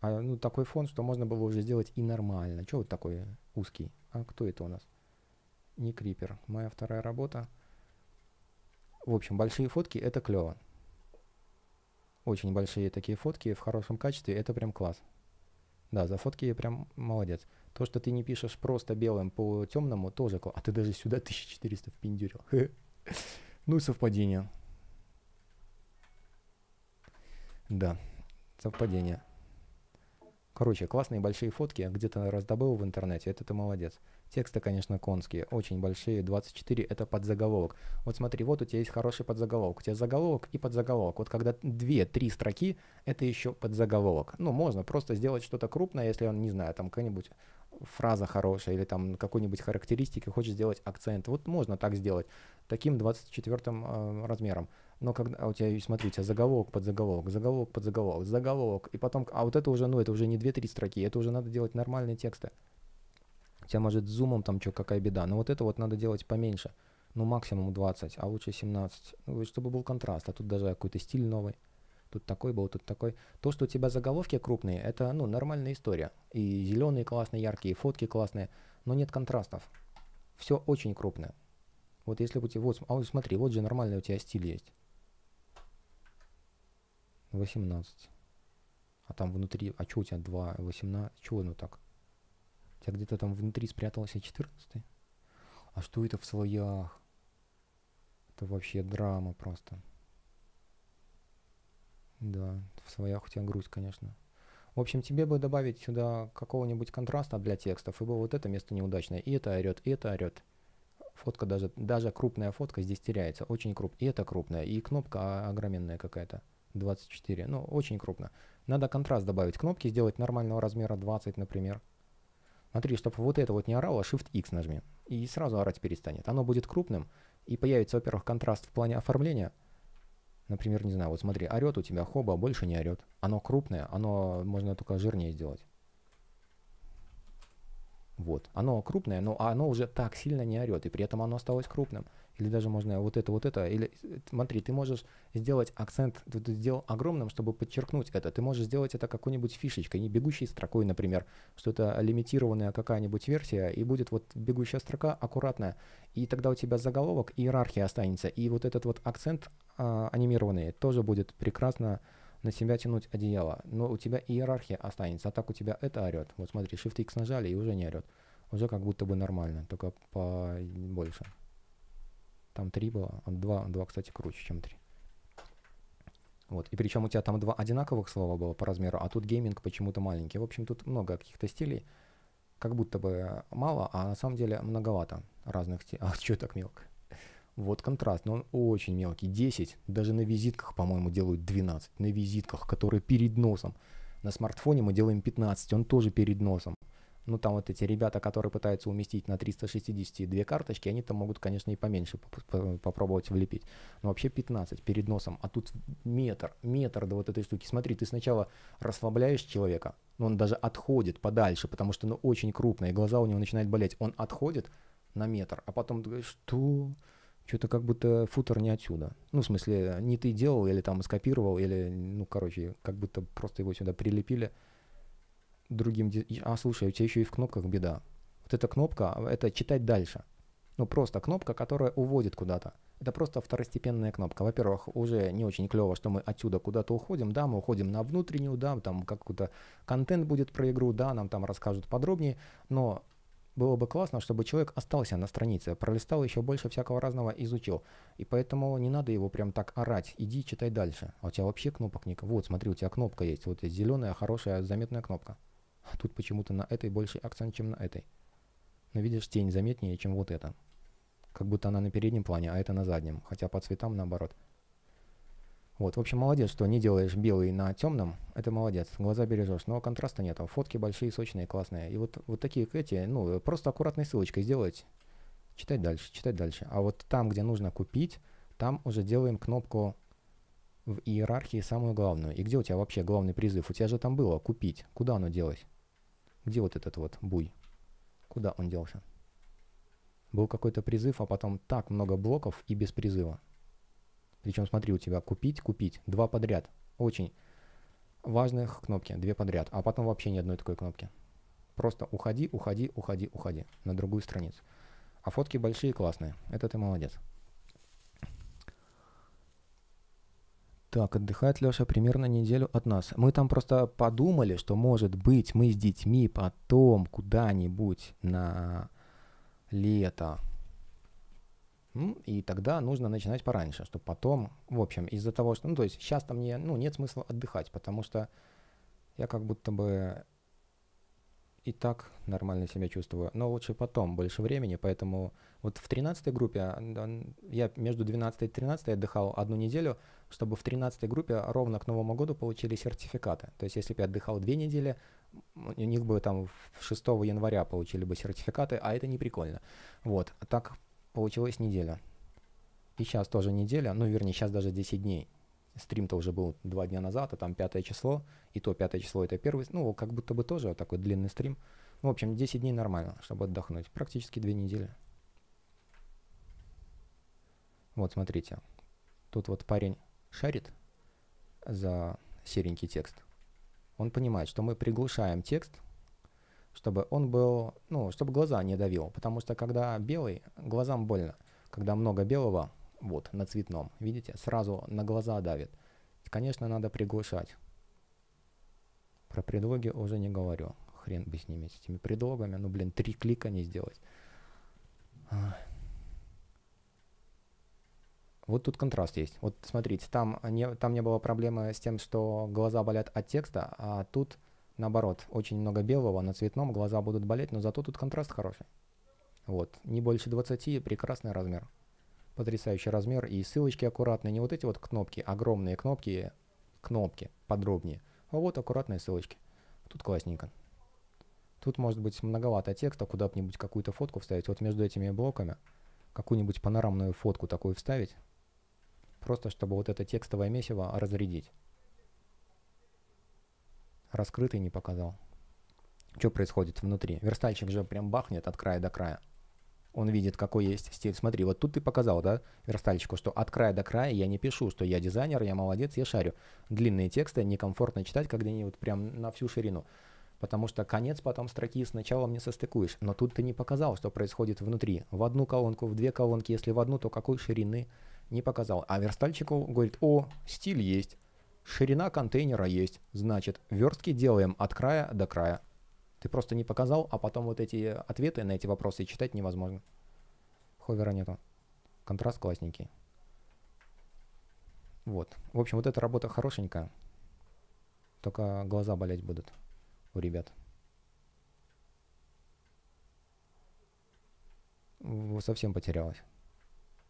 а, ну, такой фон, что можно было уже сделать и нормально. Чего вот такой узкий? А кто это у нас? Не крипер. Моя вторая работа. В общем, большие фотки — это клево. Очень большие такие фотки в хорошем качестве — это прям класс. Да, за фотки я прям молодец. То, что ты не пишешь просто белым по темному, тоже класс. А ты даже сюда 1400 (laughs) впендюрил. Ну и совпадение. Да, совпадение. Короче, классные большие фотки где-то раздобыл в интернете, это ты молодец. Тексты, конечно, конские, очень большие, 24 это подзаголовок. Вот смотри, вот у тебя есть хороший подзаголовок, у тебя заголовок и подзаголовок. Вот когда 2-3 строки, это еще подзаголовок. Ну, можно просто сделать что-то крупное, если он, не знаю, там какая-нибудь фраза хорошая или там какой-нибудь характеристики хочет сделать акцент. Вот можно так сделать, таким 24 э, размером но когда а у тебя, смотрите, у заголовок под заголовок, заголовок под заголовок, заголовок, и потом, а вот это уже, ну, это уже не 2-3 строки, это уже надо делать нормальные тексты. У тебя, может, с зумом там что, какая беда, но вот это вот надо делать поменьше, ну, максимум 20, а лучше 17, ну, чтобы был контраст, а тут даже какой-то стиль новый тут такой был, тут такой. То, что у тебя заголовки крупные, это ну, нормальная история. И зеленые классные, яркие, и фотки классные, но нет контрастов. Все очень крупное. Вот если бы у тебя, вот, а вот смотри, вот же нормальный у тебя стиль есть. 18. А там внутри, а что у тебя 2, 18, чего оно так? У тебя где-то там внутри спрятался 14? А что это в слоях? Это вообще драма просто. Да, в слоях у тебя грусть, конечно. В общем, тебе бы добавить сюда какого-нибудь контраста для текстов, ибо вот это место неудачное, и это орет, и это орет. Фотка даже, даже крупная фотка здесь теряется, очень крупная, и это крупная, и кнопка огроменная какая-то. 24, ну очень крупно. Надо контраст добавить кнопки, сделать нормального размера 20, например. Смотри, чтобы вот это вот не орало, Shift-X нажми. И сразу орать перестанет. Оно будет крупным, и появится, во-первых, контраст в плане оформления. Например, не знаю, вот смотри, орет у тебя хоба, больше не орет. Оно крупное, оно можно только жирнее сделать. Вот. Оно крупное, но оно уже так сильно не орет, и при этом оно осталось крупным. Или даже можно вот это, вот это. Или э, смотри, ты можешь сделать акцент, ты, сделал огромным, чтобы подчеркнуть это. Ты можешь сделать это какой-нибудь фишечкой, не бегущей строкой, например, что это лимитированная какая-нибудь версия, и будет вот бегущая строка аккуратная. И тогда у тебя заголовок, иерархия останется. И вот этот вот акцент а, анимированный тоже будет прекрасно на себя тянуть одеяло, но у тебя иерархия останется, а так у тебя это орет. Вот смотри, Shift X нажали и уже не орет. Уже как будто бы нормально, только побольше. Там три было, а два, 2, кстати, круче, чем три. Вот. И причем у тебя там два одинаковых слова было по размеру, а тут гейминг почему-то маленький. В общем, тут много каких-то стилей. Как будто бы мало, а на самом деле многовато разных стилей. (laughs) А что так мелко? Вот контраст, но он очень мелкий, 10, даже на визитках, по-моему, делают 12, на визитках, которые перед носом. На смартфоне мы делаем 15, он тоже перед носом. Ну там вот эти ребята, которые пытаются уместить на две карточки, они там могут, конечно, и поменьше поп попробовать влепить. Но вообще 15 перед носом, а тут метр, метр до вот этой штуки. Смотри, ты сначала расслабляешь человека, но он даже отходит подальше, потому что ну очень и глаза у него начинают болеть. Он отходит на метр, а потом ты говоришь, что что-то как будто футер не отсюда. Ну, в смысле, не ты делал или там скопировал, или, ну, короче, как будто просто его сюда прилепили другим... А, слушай, у тебя еще и в кнопках беда. Вот эта кнопка, а, это читать дальше. Ну, просто кнопка, которая уводит куда-то. Это просто второстепенная кнопка. Во-первых, уже не очень клево, что мы отсюда куда-то уходим. Да, мы уходим на внутреннюю, да, там какой-то контент будет про игру, да, нам там расскажут подробнее. Но было бы классно, чтобы человек остался на странице, пролистал еще больше всякого разного изучил. И поэтому не надо его прям так орать. Иди читай дальше. А у тебя вообще кнопок не... Вот, смотри, у тебя кнопка есть. Вот есть зеленая, хорошая, заметная кнопка. А тут почему-то на этой больше акцент, чем на этой. Но видишь, тень заметнее, чем вот эта. Как будто она на переднем плане, а это на заднем. Хотя по цветам наоборот. Вот, в общем, молодец, что не делаешь белый на темном, это молодец, глаза бережешь, но контраста нет, фотки большие, сочные, классные. И вот, вот такие эти, ну, просто аккуратной ссылочкой сделать, читать дальше, читать дальше. А вот там, где нужно купить, там уже делаем кнопку в иерархии самую главную. И где у тебя вообще главный призыв? У тебя же там было купить. Куда оно делось? Где вот этот вот буй? Куда он делся? Был какой-то призыв, а потом так много блоков и без призыва. Причем смотри, у тебя купить, купить, два подряд. Очень важных кнопки, две подряд, а потом вообще ни одной такой кнопки. Просто уходи, уходи, уходи, уходи на другую страницу. А фотки большие, классные. Это ты молодец. Так, отдыхает Леша примерно неделю от нас. Мы там просто подумали, что, может быть, мы с детьми потом куда-нибудь на лето и тогда нужно начинать пораньше, чтобы потом, в общем, из-за того, что, ну, то есть сейчас-то мне, ну, нет смысла отдыхать, потому что я как будто бы и так нормально себя чувствую, но лучше потом, больше времени, поэтому вот в 13 группе, я между 12 и 13 отдыхал одну неделю, чтобы в 13 группе ровно к Новому году получили сертификаты. То есть если бы я отдыхал две недели, у них бы там 6 января получили бы сертификаты, а это не прикольно. Вот, так получилась неделя. И сейчас тоже неделя, ну вернее, сейчас даже 10 дней. Стрим-то уже был два дня назад, а там пятое число, и то пятое число это первый, ну как будто бы тоже такой длинный стрим. Ну, в общем, 10 дней нормально, чтобы отдохнуть, практически две недели. Вот, смотрите, тут вот парень шарит за серенький текст. Он понимает, что мы приглушаем текст – чтобы он был, ну, чтобы глаза не давил, потому что когда белый, глазам больно. Когда много белого, вот, на цветном, видите, сразу на глаза давит. Конечно, надо приглушать. Про предлоги уже не говорю. Хрен бы с ними, с этими предлогами. Ну, блин, три клика не сделать. Вот тут контраст есть. Вот смотрите, там не, там не было проблемы с тем, что глаза болят от текста, а тут наоборот, очень много белого, на цветном глаза будут болеть, но зато тут контраст хороший. Вот, не больше 20, прекрасный размер. Потрясающий размер и ссылочки аккуратные, не вот эти вот кнопки, огромные кнопки, кнопки подробнее, а вот аккуратные ссылочки. Тут классненько. Тут может быть многовато текста, куда-нибудь какую-то фотку вставить, вот между этими блоками, какую-нибудь панорамную фотку такую вставить, просто чтобы вот это текстовое месиво разрядить раскрытый не показал. Что происходит внутри? Верстальщик же прям бахнет от края до края. Он видит, какой есть стиль. Смотри, вот тут ты показал, да, верстальщику, что от края до края я не пишу, что я дизайнер, я молодец, я шарю. Длинные тексты некомфортно читать, когда они вот прям на всю ширину. Потому что конец потом строки сначала мне состыкуешь. Но тут ты не показал, что происходит внутри. В одну колонку, в две колонки. Если в одну, то какой ширины? Не показал. А верстальщику говорит, о, стиль есть. Ширина контейнера есть, значит, верстки делаем от края до края. Ты просто не показал, а потом вот эти ответы на эти вопросы читать невозможно. Ховера нету. Контраст классненький. Вот. В общем, вот эта работа хорошенькая. Только глаза болеть будут у ребят. Совсем потерялась.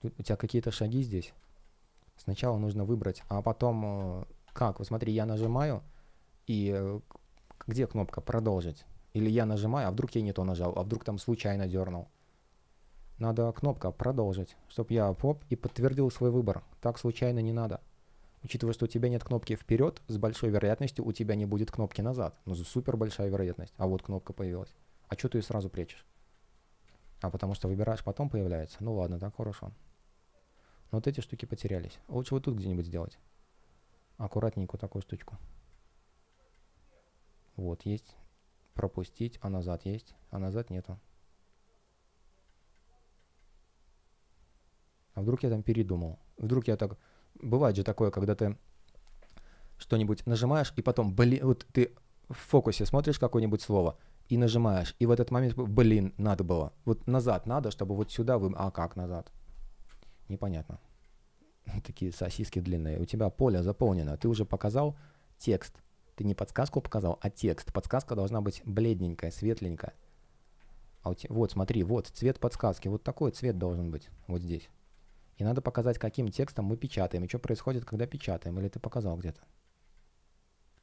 Тут у тебя какие-то шаги здесь. Сначала нужно выбрать, а потом э, как? Вот смотри, я нажимаю, и э, где кнопка «Продолжить»? Или я нажимаю, а вдруг я не то нажал, а вдруг там случайно дернул. Надо кнопка «Продолжить», чтобы я поп и подтвердил свой выбор. Так случайно не надо. Учитывая, что у тебя нет кнопки «Вперед», с большой вероятностью у тебя не будет кнопки «Назад». Ну, супер большая вероятность. А вот кнопка появилась. А что ты ее сразу прячешь? А потому что выбираешь, потом появляется. Ну ладно, так хорошо. Но вот эти штуки потерялись. Лучше вот тут где-нибудь сделать аккуратненько такую штучку. Вот, есть. Пропустить, а назад есть, а назад нету. А вдруг я там передумал? Вдруг я так... Бывает же такое, когда ты что-нибудь нажимаешь, и потом, блин, вот ты в фокусе смотришь какое-нибудь слово, и нажимаешь, и в этот момент, блин, надо было. Вот назад надо, чтобы вот сюда вы... А как назад? Непонятно. (laughs) такие сосиски длинные, у тебя поле заполнено, ты уже показал текст. Ты не подсказку показал, а текст. Подсказка должна быть бледненькая, светленькая. А у тебя, вот, смотри, вот цвет подсказки, вот такой цвет должен быть вот здесь. И надо показать, каким текстом мы печатаем, и что происходит, когда печатаем, или ты показал где-то.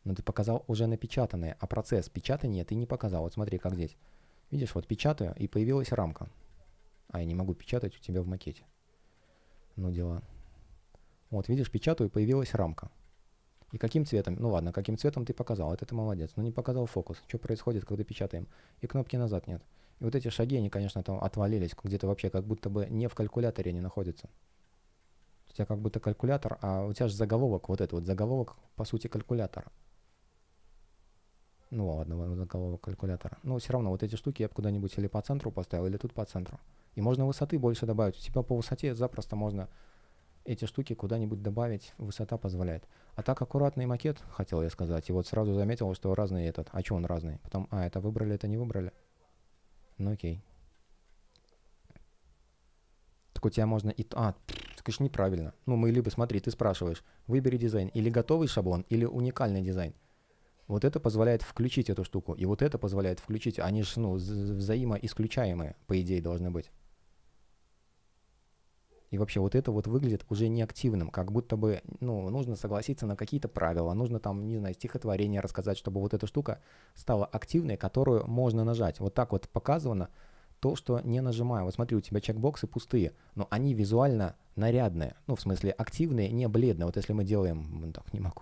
Но ну, ты показал уже напечатанное, а процесс печатания ты не показал. Вот смотри, как здесь. Видишь, вот печатаю, и появилась рамка. А я не могу печатать у тебя в макете. Ну дела. Вот, видишь, печатаю, появилась рамка. И каким цветом? Ну ладно, каким цветом ты показал, это ты молодец. Но ну, не показал фокус. Что происходит, когда печатаем? И кнопки назад нет. И вот эти шаги, они, конечно, там отвалились где-то вообще, как будто бы не в калькуляторе они находятся. У тебя как будто калькулятор, а у тебя же заголовок, вот этот вот заголовок, по сути, калькулятор. Ну ладно, заголовок калькулятора. Но все равно вот эти штуки я бы куда-нибудь или по центру поставил, или тут по центру. И можно высоты больше добавить. У тебя по высоте запросто можно эти штуки куда-нибудь добавить, высота позволяет. А так аккуратный макет, хотел я сказать, и вот сразу заметил, что разный этот. А что он разный? Потом, а, это выбрали, это не выбрали. Ну окей. Так у тебя можно и... А, Скажи, неправильно. Ну мы либо, смотри, ты спрашиваешь, выбери дизайн, или готовый шаблон, или уникальный дизайн. Вот это позволяет включить эту штуку, и вот это позволяет включить. Они же, ну, взаимоисключаемые, по идее, должны быть. И вообще вот это вот выглядит уже неактивным, как будто бы, ну, нужно согласиться на какие-то правила, нужно там, не знаю, стихотворение рассказать, чтобы вот эта штука стала активной, которую можно нажать. Вот так вот показано то, что не нажимаю. Вот смотри, у тебя чекбоксы пустые, но они визуально нарядные, ну, в смысле активные, не бледные. Вот если мы делаем, так, не могу.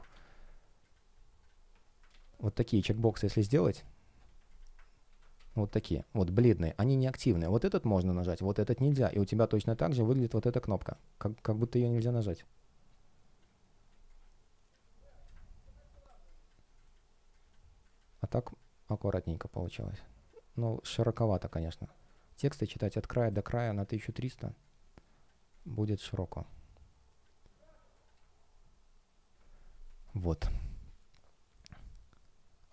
Вот такие чекбоксы, если сделать, вот такие. Вот бледные. Они неактивные. Вот этот можно нажать, вот этот нельзя. И у тебя точно так же выглядит вот эта кнопка. Как, как будто ее нельзя нажать. А так аккуратненько получилось. Ну, широковато, конечно. Тексты читать от края до края на 1300 будет широко. Вот.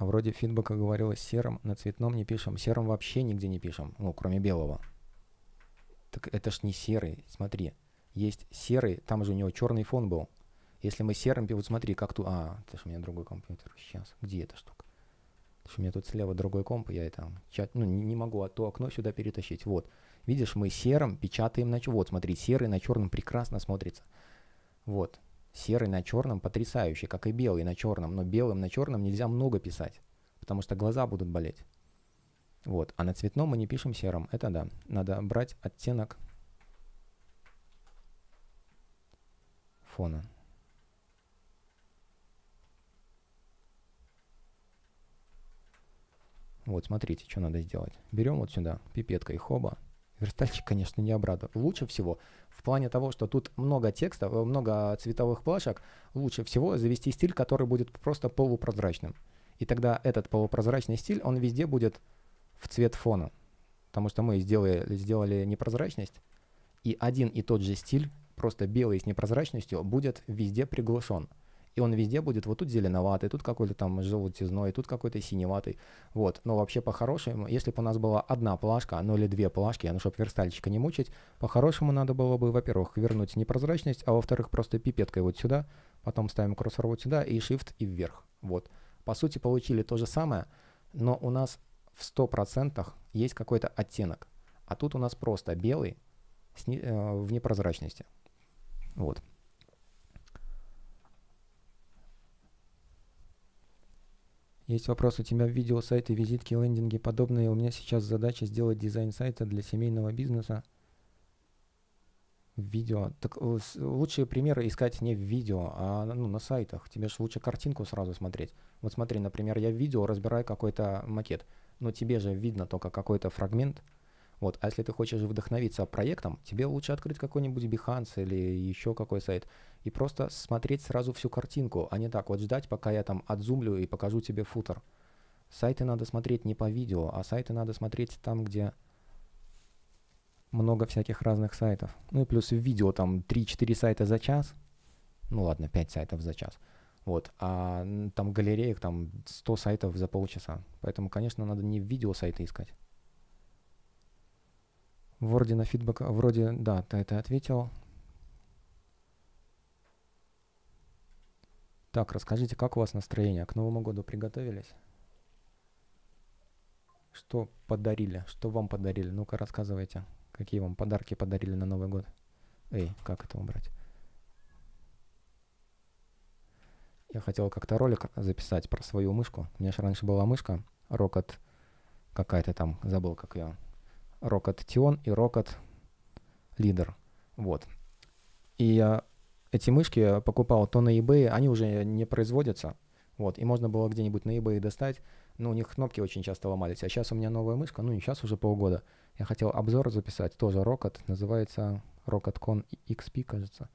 А вроде фидбэка говорилось серым, на цветном не пишем. Серым вообще нигде не пишем, ну, кроме белого. Так это ж не серый, смотри. Есть серый, там же у него черный фон был. Если мы серым, вот смотри, как тут... А, это же у меня другой компьютер, сейчас. Где эта штука? Потому что у меня тут слева другой комп, я это, чат, ну, не могу а то окно сюда перетащить. Вот. Видишь, мы серым печатаем на... Вот, смотри, серый на черном прекрасно смотрится. Вот. Серый на черном потрясающий, как и белый на черном, но белым на черном нельзя много писать, потому что глаза будут болеть. Вот, а на цветном мы не пишем серым, это да. Надо брать оттенок фона. Вот, смотрите, что надо сделать. Берем вот сюда пипеткой хоба. Верстальщик, конечно, не обрадовал. Лучше всего в плане того, что тут много текста, э, много цветовых плашек, лучше всего завести стиль, который будет просто полупрозрачным. И тогда этот полупрозрачный стиль, он везде будет в цвет фона. Потому что мы сделали, сделали непрозрачность, и один и тот же стиль, просто белый с непрозрачностью, будет везде приглушен и он везде будет вот тут зеленоватый, тут какой-то там желтизной, тут какой-то синеватый, вот. Но вообще по-хорошему, если бы у нас была одна плашка, ну или две плашки, а ну чтобы верстальщика не мучить, по-хорошему надо было бы, во-первых, вернуть непрозрачность, а во-вторых, просто пипеткой вот сюда, потом ставим курсор вот сюда и shift и вверх, вот. По сути, получили то же самое, но у нас в 100% есть какой-то оттенок. А тут у нас просто белый с не, э, в непрозрачности. Вот. Есть вопрос у тебя видео, сайты, визитки, лендинги, подобные. У меня сейчас задача сделать дизайн сайта для семейного бизнеса. видео. Так э, лучшие примеры искать не в видео, а ну, на сайтах. Тебе же лучше картинку сразу смотреть. Вот смотри, например, я в видео разбираю какой-то макет. Но тебе же видно только какой-то фрагмент – вот. А если ты хочешь вдохновиться проектом, тебе лучше открыть какой-нибудь Behance или еще какой сайт и просто смотреть сразу всю картинку, а не так вот ждать, пока я там отзумлю и покажу тебе футер. Сайты надо смотреть не по видео, а сайты надо смотреть там, где много всяких разных сайтов. Ну и плюс в видео там 3-4 сайта за час. Ну ладно, 5 сайтов за час. Вот, а там галереек там 100 сайтов за полчаса. Поэтому, конечно, надо не в видео сайты искать. Вроде на фидбэк, вроде, да, ты это ответил. Так, расскажите, как у вас настроение? К Новому году приготовились? Что подарили? Что вам подарили? Ну-ка, рассказывайте, какие вам подарки подарили на Новый год? Эй, как это убрать? Я хотел как-то ролик записать про свою мышку. У меня же раньше была мышка, Рокот какая-то там, забыл, как ее Rocket Tion и Rocket Leader. Вот. И эти мышки покупал то на eBay, они уже не производятся. Вот, и можно было где-нибудь на eBay достать. Но у них кнопки очень часто ломались. А сейчас у меня новая мышка, ну и сейчас уже полгода. Я хотел обзор записать, тоже Rocket, называется RocketCon XP, кажется.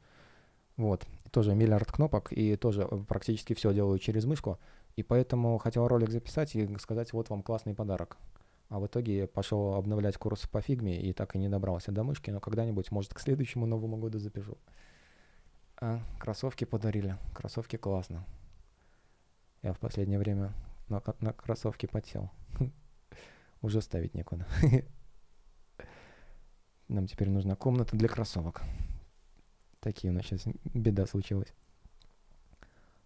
Вот, тоже миллиард кнопок, и тоже практически все делаю через мышку. И поэтому хотел ролик записать и сказать, вот вам классный подарок а в итоге пошел обновлять курс по фигме и так и не добрался до мышки, но когда-нибудь, может, к следующему Новому году запишу. А, кроссовки подарили. Кроссовки классно. Я в последнее время на, на кроссовки подсел. (laughs) Уже ставить некуда. (laughs) Нам теперь нужна комната для кроссовок. Такие у нас сейчас беда случилась.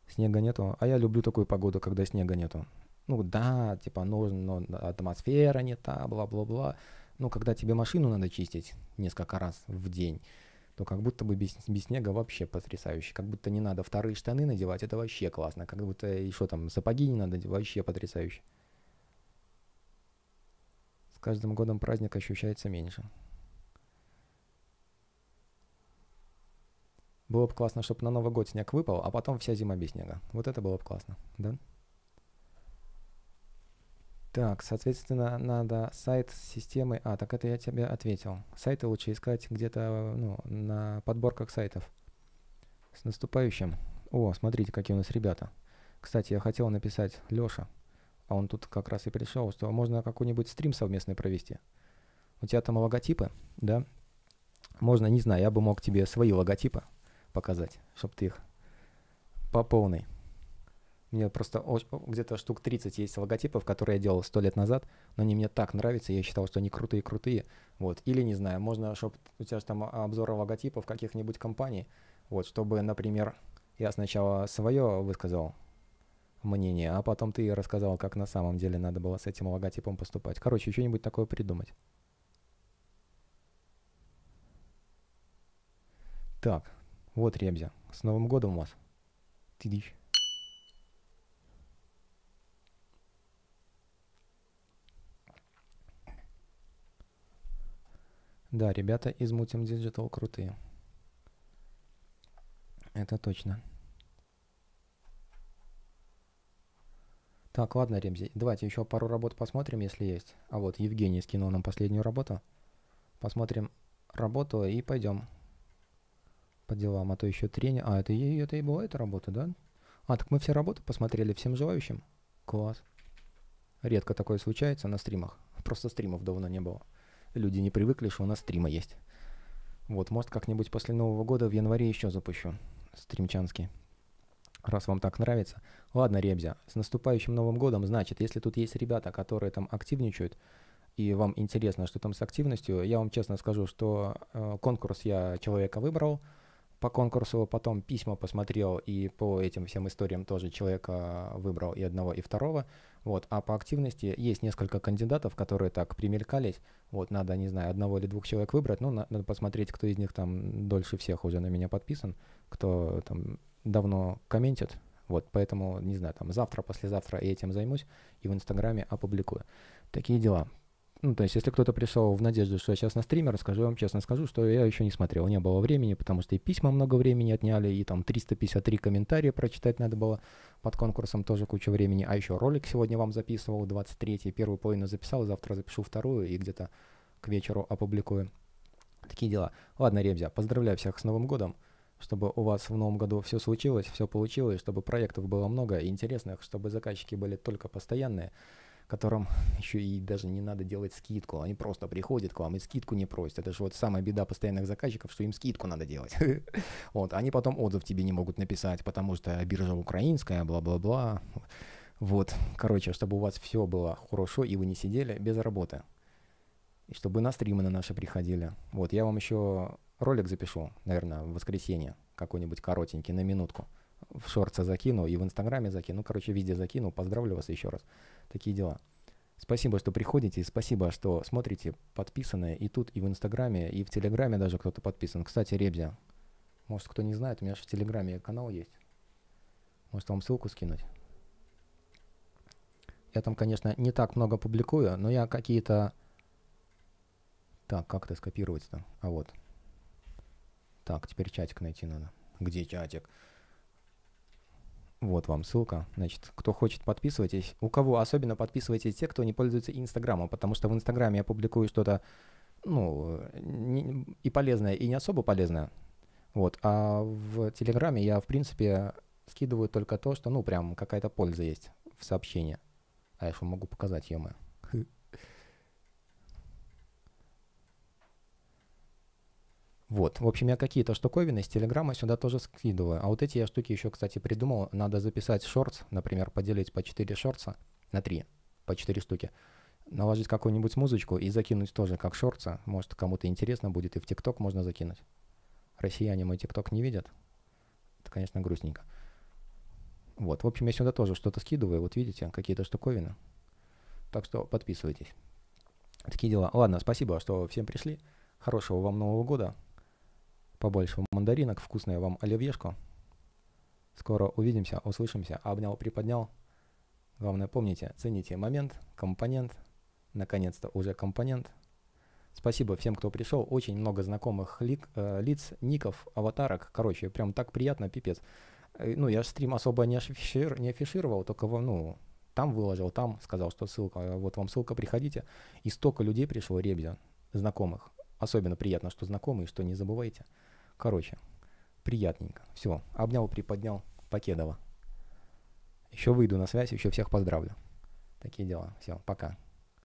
Снега нету. А я люблю такую погоду, когда снега нету ну да, типа нужно, но атмосфера не та, бла-бла-бла. Но когда тебе машину надо чистить несколько раз в день, то как будто бы без, без снега вообще потрясающе. Как будто не надо вторые штаны надевать, это вообще классно. Как будто еще там сапоги не надо, надевать, вообще потрясающе. С каждым годом праздник ощущается меньше. Было бы классно, чтобы на Новый год снег выпал, а потом вся зима без снега. Вот это было бы классно, да? Так, соответственно, надо сайт системы. А, так это я тебе ответил. Сайты лучше искать где-то ну, на подборках сайтов. С наступающим. О, смотрите, какие у нас ребята. Кстати, я хотел написать Леша, а он тут как раз и пришел, что можно какой-нибудь стрим совместный провести. У тебя там логотипы, да? Можно, не знаю, я бы мог тебе свои логотипы показать, чтобы ты их по полной у меня просто где-то штук 30 есть логотипов, которые я делал сто лет назад, но они мне так нравятся, я считал, что они крутые-крутые. Вот. Или, не знаю, можно, чтобы у тебя же там а, обзоры логотипов каких-нибудь компаний, вот, чтобы, например, я сначала свое высказал мнение, а потом ты рассказал, как на самом деле надо было с этим логотипом поступать. Короче, что-нибудь такое придумать. Так, вот Ребзя. С Новым годом вас. Тидыщ. Да, ребята из Mutim Digital крутые. Это точно. Так, ладно, Ремзи, давайте еще пару работ посмотрим, если есть. А вот Евгений скинул нам последнюю работу. Посмотрим работу и пойдем по делам. А то еще тренер... А, это, и, это и была эта работа, да? А, так мы все работы посмотрели всем желающим? Класс. Редко такое случается на стримах. Просто стримов давно не было люди не привыкли, что у нас стрима есть. Вот, может, как-нибудь после Нового года в январе еще запущу стримчанский, раз вам так нравится. Ладно, Ребзя, с наступающим Новым годом, значит, если тут есть ребята, которые там активничают, и вам интересно, что там с активностью, я вам честно скажу, что э, конкурс я человека выбрал – по конкурсу, потом письма посмотрел и по этим всем историям тоже человека выбрал и одного, и второго. Вот. А по активности есть несколько кандидатов, которые так примелькались. Вот надо, не знаю, одного или двух человек выбрать. Ну, на- надо посмотреть, кто из них там дольше всех уже на меня подписан, кто там давно комментит. Вот, поэтому, не знаю, там завтра, послезавтра я этим займусь и в Инстаграме опубликую. Такие дела. Ну, то есть, если кто-то пришел в надежду, что я сейчас на стриме расскажу, я вам честно скажу, что я еще не смотрел, не было времени, потому что и письма много времени отняли, и там 353 комментария прочитать надо было под конкурсом, тоже куча времени. А еще ролик сегодня вам записывал, 23-й, первую половину записал, завтра запишу вторую и где-то к вечеру опубликую. Такие дела. Ладно, Ребзя, поздравляю всех с Новым годом, чтобы у вас в Новом году все случилось, все получилось, чтобы проектов было много и интересных, чтобы заказчики были только постоянные, которым (laughs) еще и даже не надо делать скидку. Они просто приходят к вам и скидку не просят. Это же вот самая беда постоянных заказчиков, что им скидку надо делать. (laughs) Вот, они потом отзыв тебе не могут написать, потому что биржа украинская, бла-бла-бла. Вот, короче, чтобы у вас все было хорошо и вы не сидели без работы. И чтобы на стримы на наши приходили. Вот, я вам еще ролик запишу, наверное, в воскресенье какой-нибудь коротенький, на минутку в шорце закину, и в Инстаграме закину, ну, короче, везде закину. Поздравлю вас еще раз. Такие дела. Спасибо, что приходите, спасибо, что смотрите, подписаны и тут, и в Инстаграме, и в Телеграме даже кто-то подписан. Кстати, Ребзя, может, кто не знает, у меня же в Телеграме канал есть. Может, вам ссылку скинуть? Я там, конечно, не так много публикую, но я какие-то... Так, как это скопировать-то? А вот. Так, теперь чатик найти надо. Где чатик? Вот вам ссылка. Значит, кто хочет, подписывайтесь. У кого особенно подписывайтесь те, кто не пользуется Инстаграмом, потому что в Инстаграме я публикую что-то, ну, не, и полезное, и не особо полезное. Вот. А в Телеграме я, в принципе, скидываю только то, что, ну, прям какая-то польза есть в сообщении. А я еще могу показать, ё -моё. Вот. В общем, я какие-то штуковины с Телеграма сюда тоже скидываю. А вот эти я штуки еще, кстати, придумал. Надо записать шортс, например, поделить по 4 шорца на 3, по 4 штуки. Наложить какую-нибудь музычку и закинуть тоже как шорца. Может, кому-то интересно будет, и в ТикТок можно закинуть. Россияне мой ТикТок не видят. Это, конечно, грустненько. Вот, в общем, я сюда тоже что-то скидываю. Вот видите, какие-то штуковины. Так что подписывайтесь. Такие дела. Ладно, спасибо, что всем пришли. Хорошего вам Нового года побольше мандаринок, вкусное вам оливьешку. Скоро увидимся, услышимся. Обнял, приподнял. Главное, помните, цените момент, компонент. Наконец-то уже компонент. Спасибо всем, кто пришел. Очень много знакомых лик, э, лиц, ников, аватарок. Короче, прям так приятно, пипец. Э, ну, я же стрим особо не, афишир, не афишировал, только, ну, там выложил, там сказал, что ссылка, э, вот вам ссылка, приходите. И столько людей пришло, ребзя, знакомых. Особенно приятно, что знакомые, что не забывайте. Короче, приятненько. Все, обнял, приподнял покедово. Еще выйду на связь, еще всех поздравлю. Такие дела. Все, пока.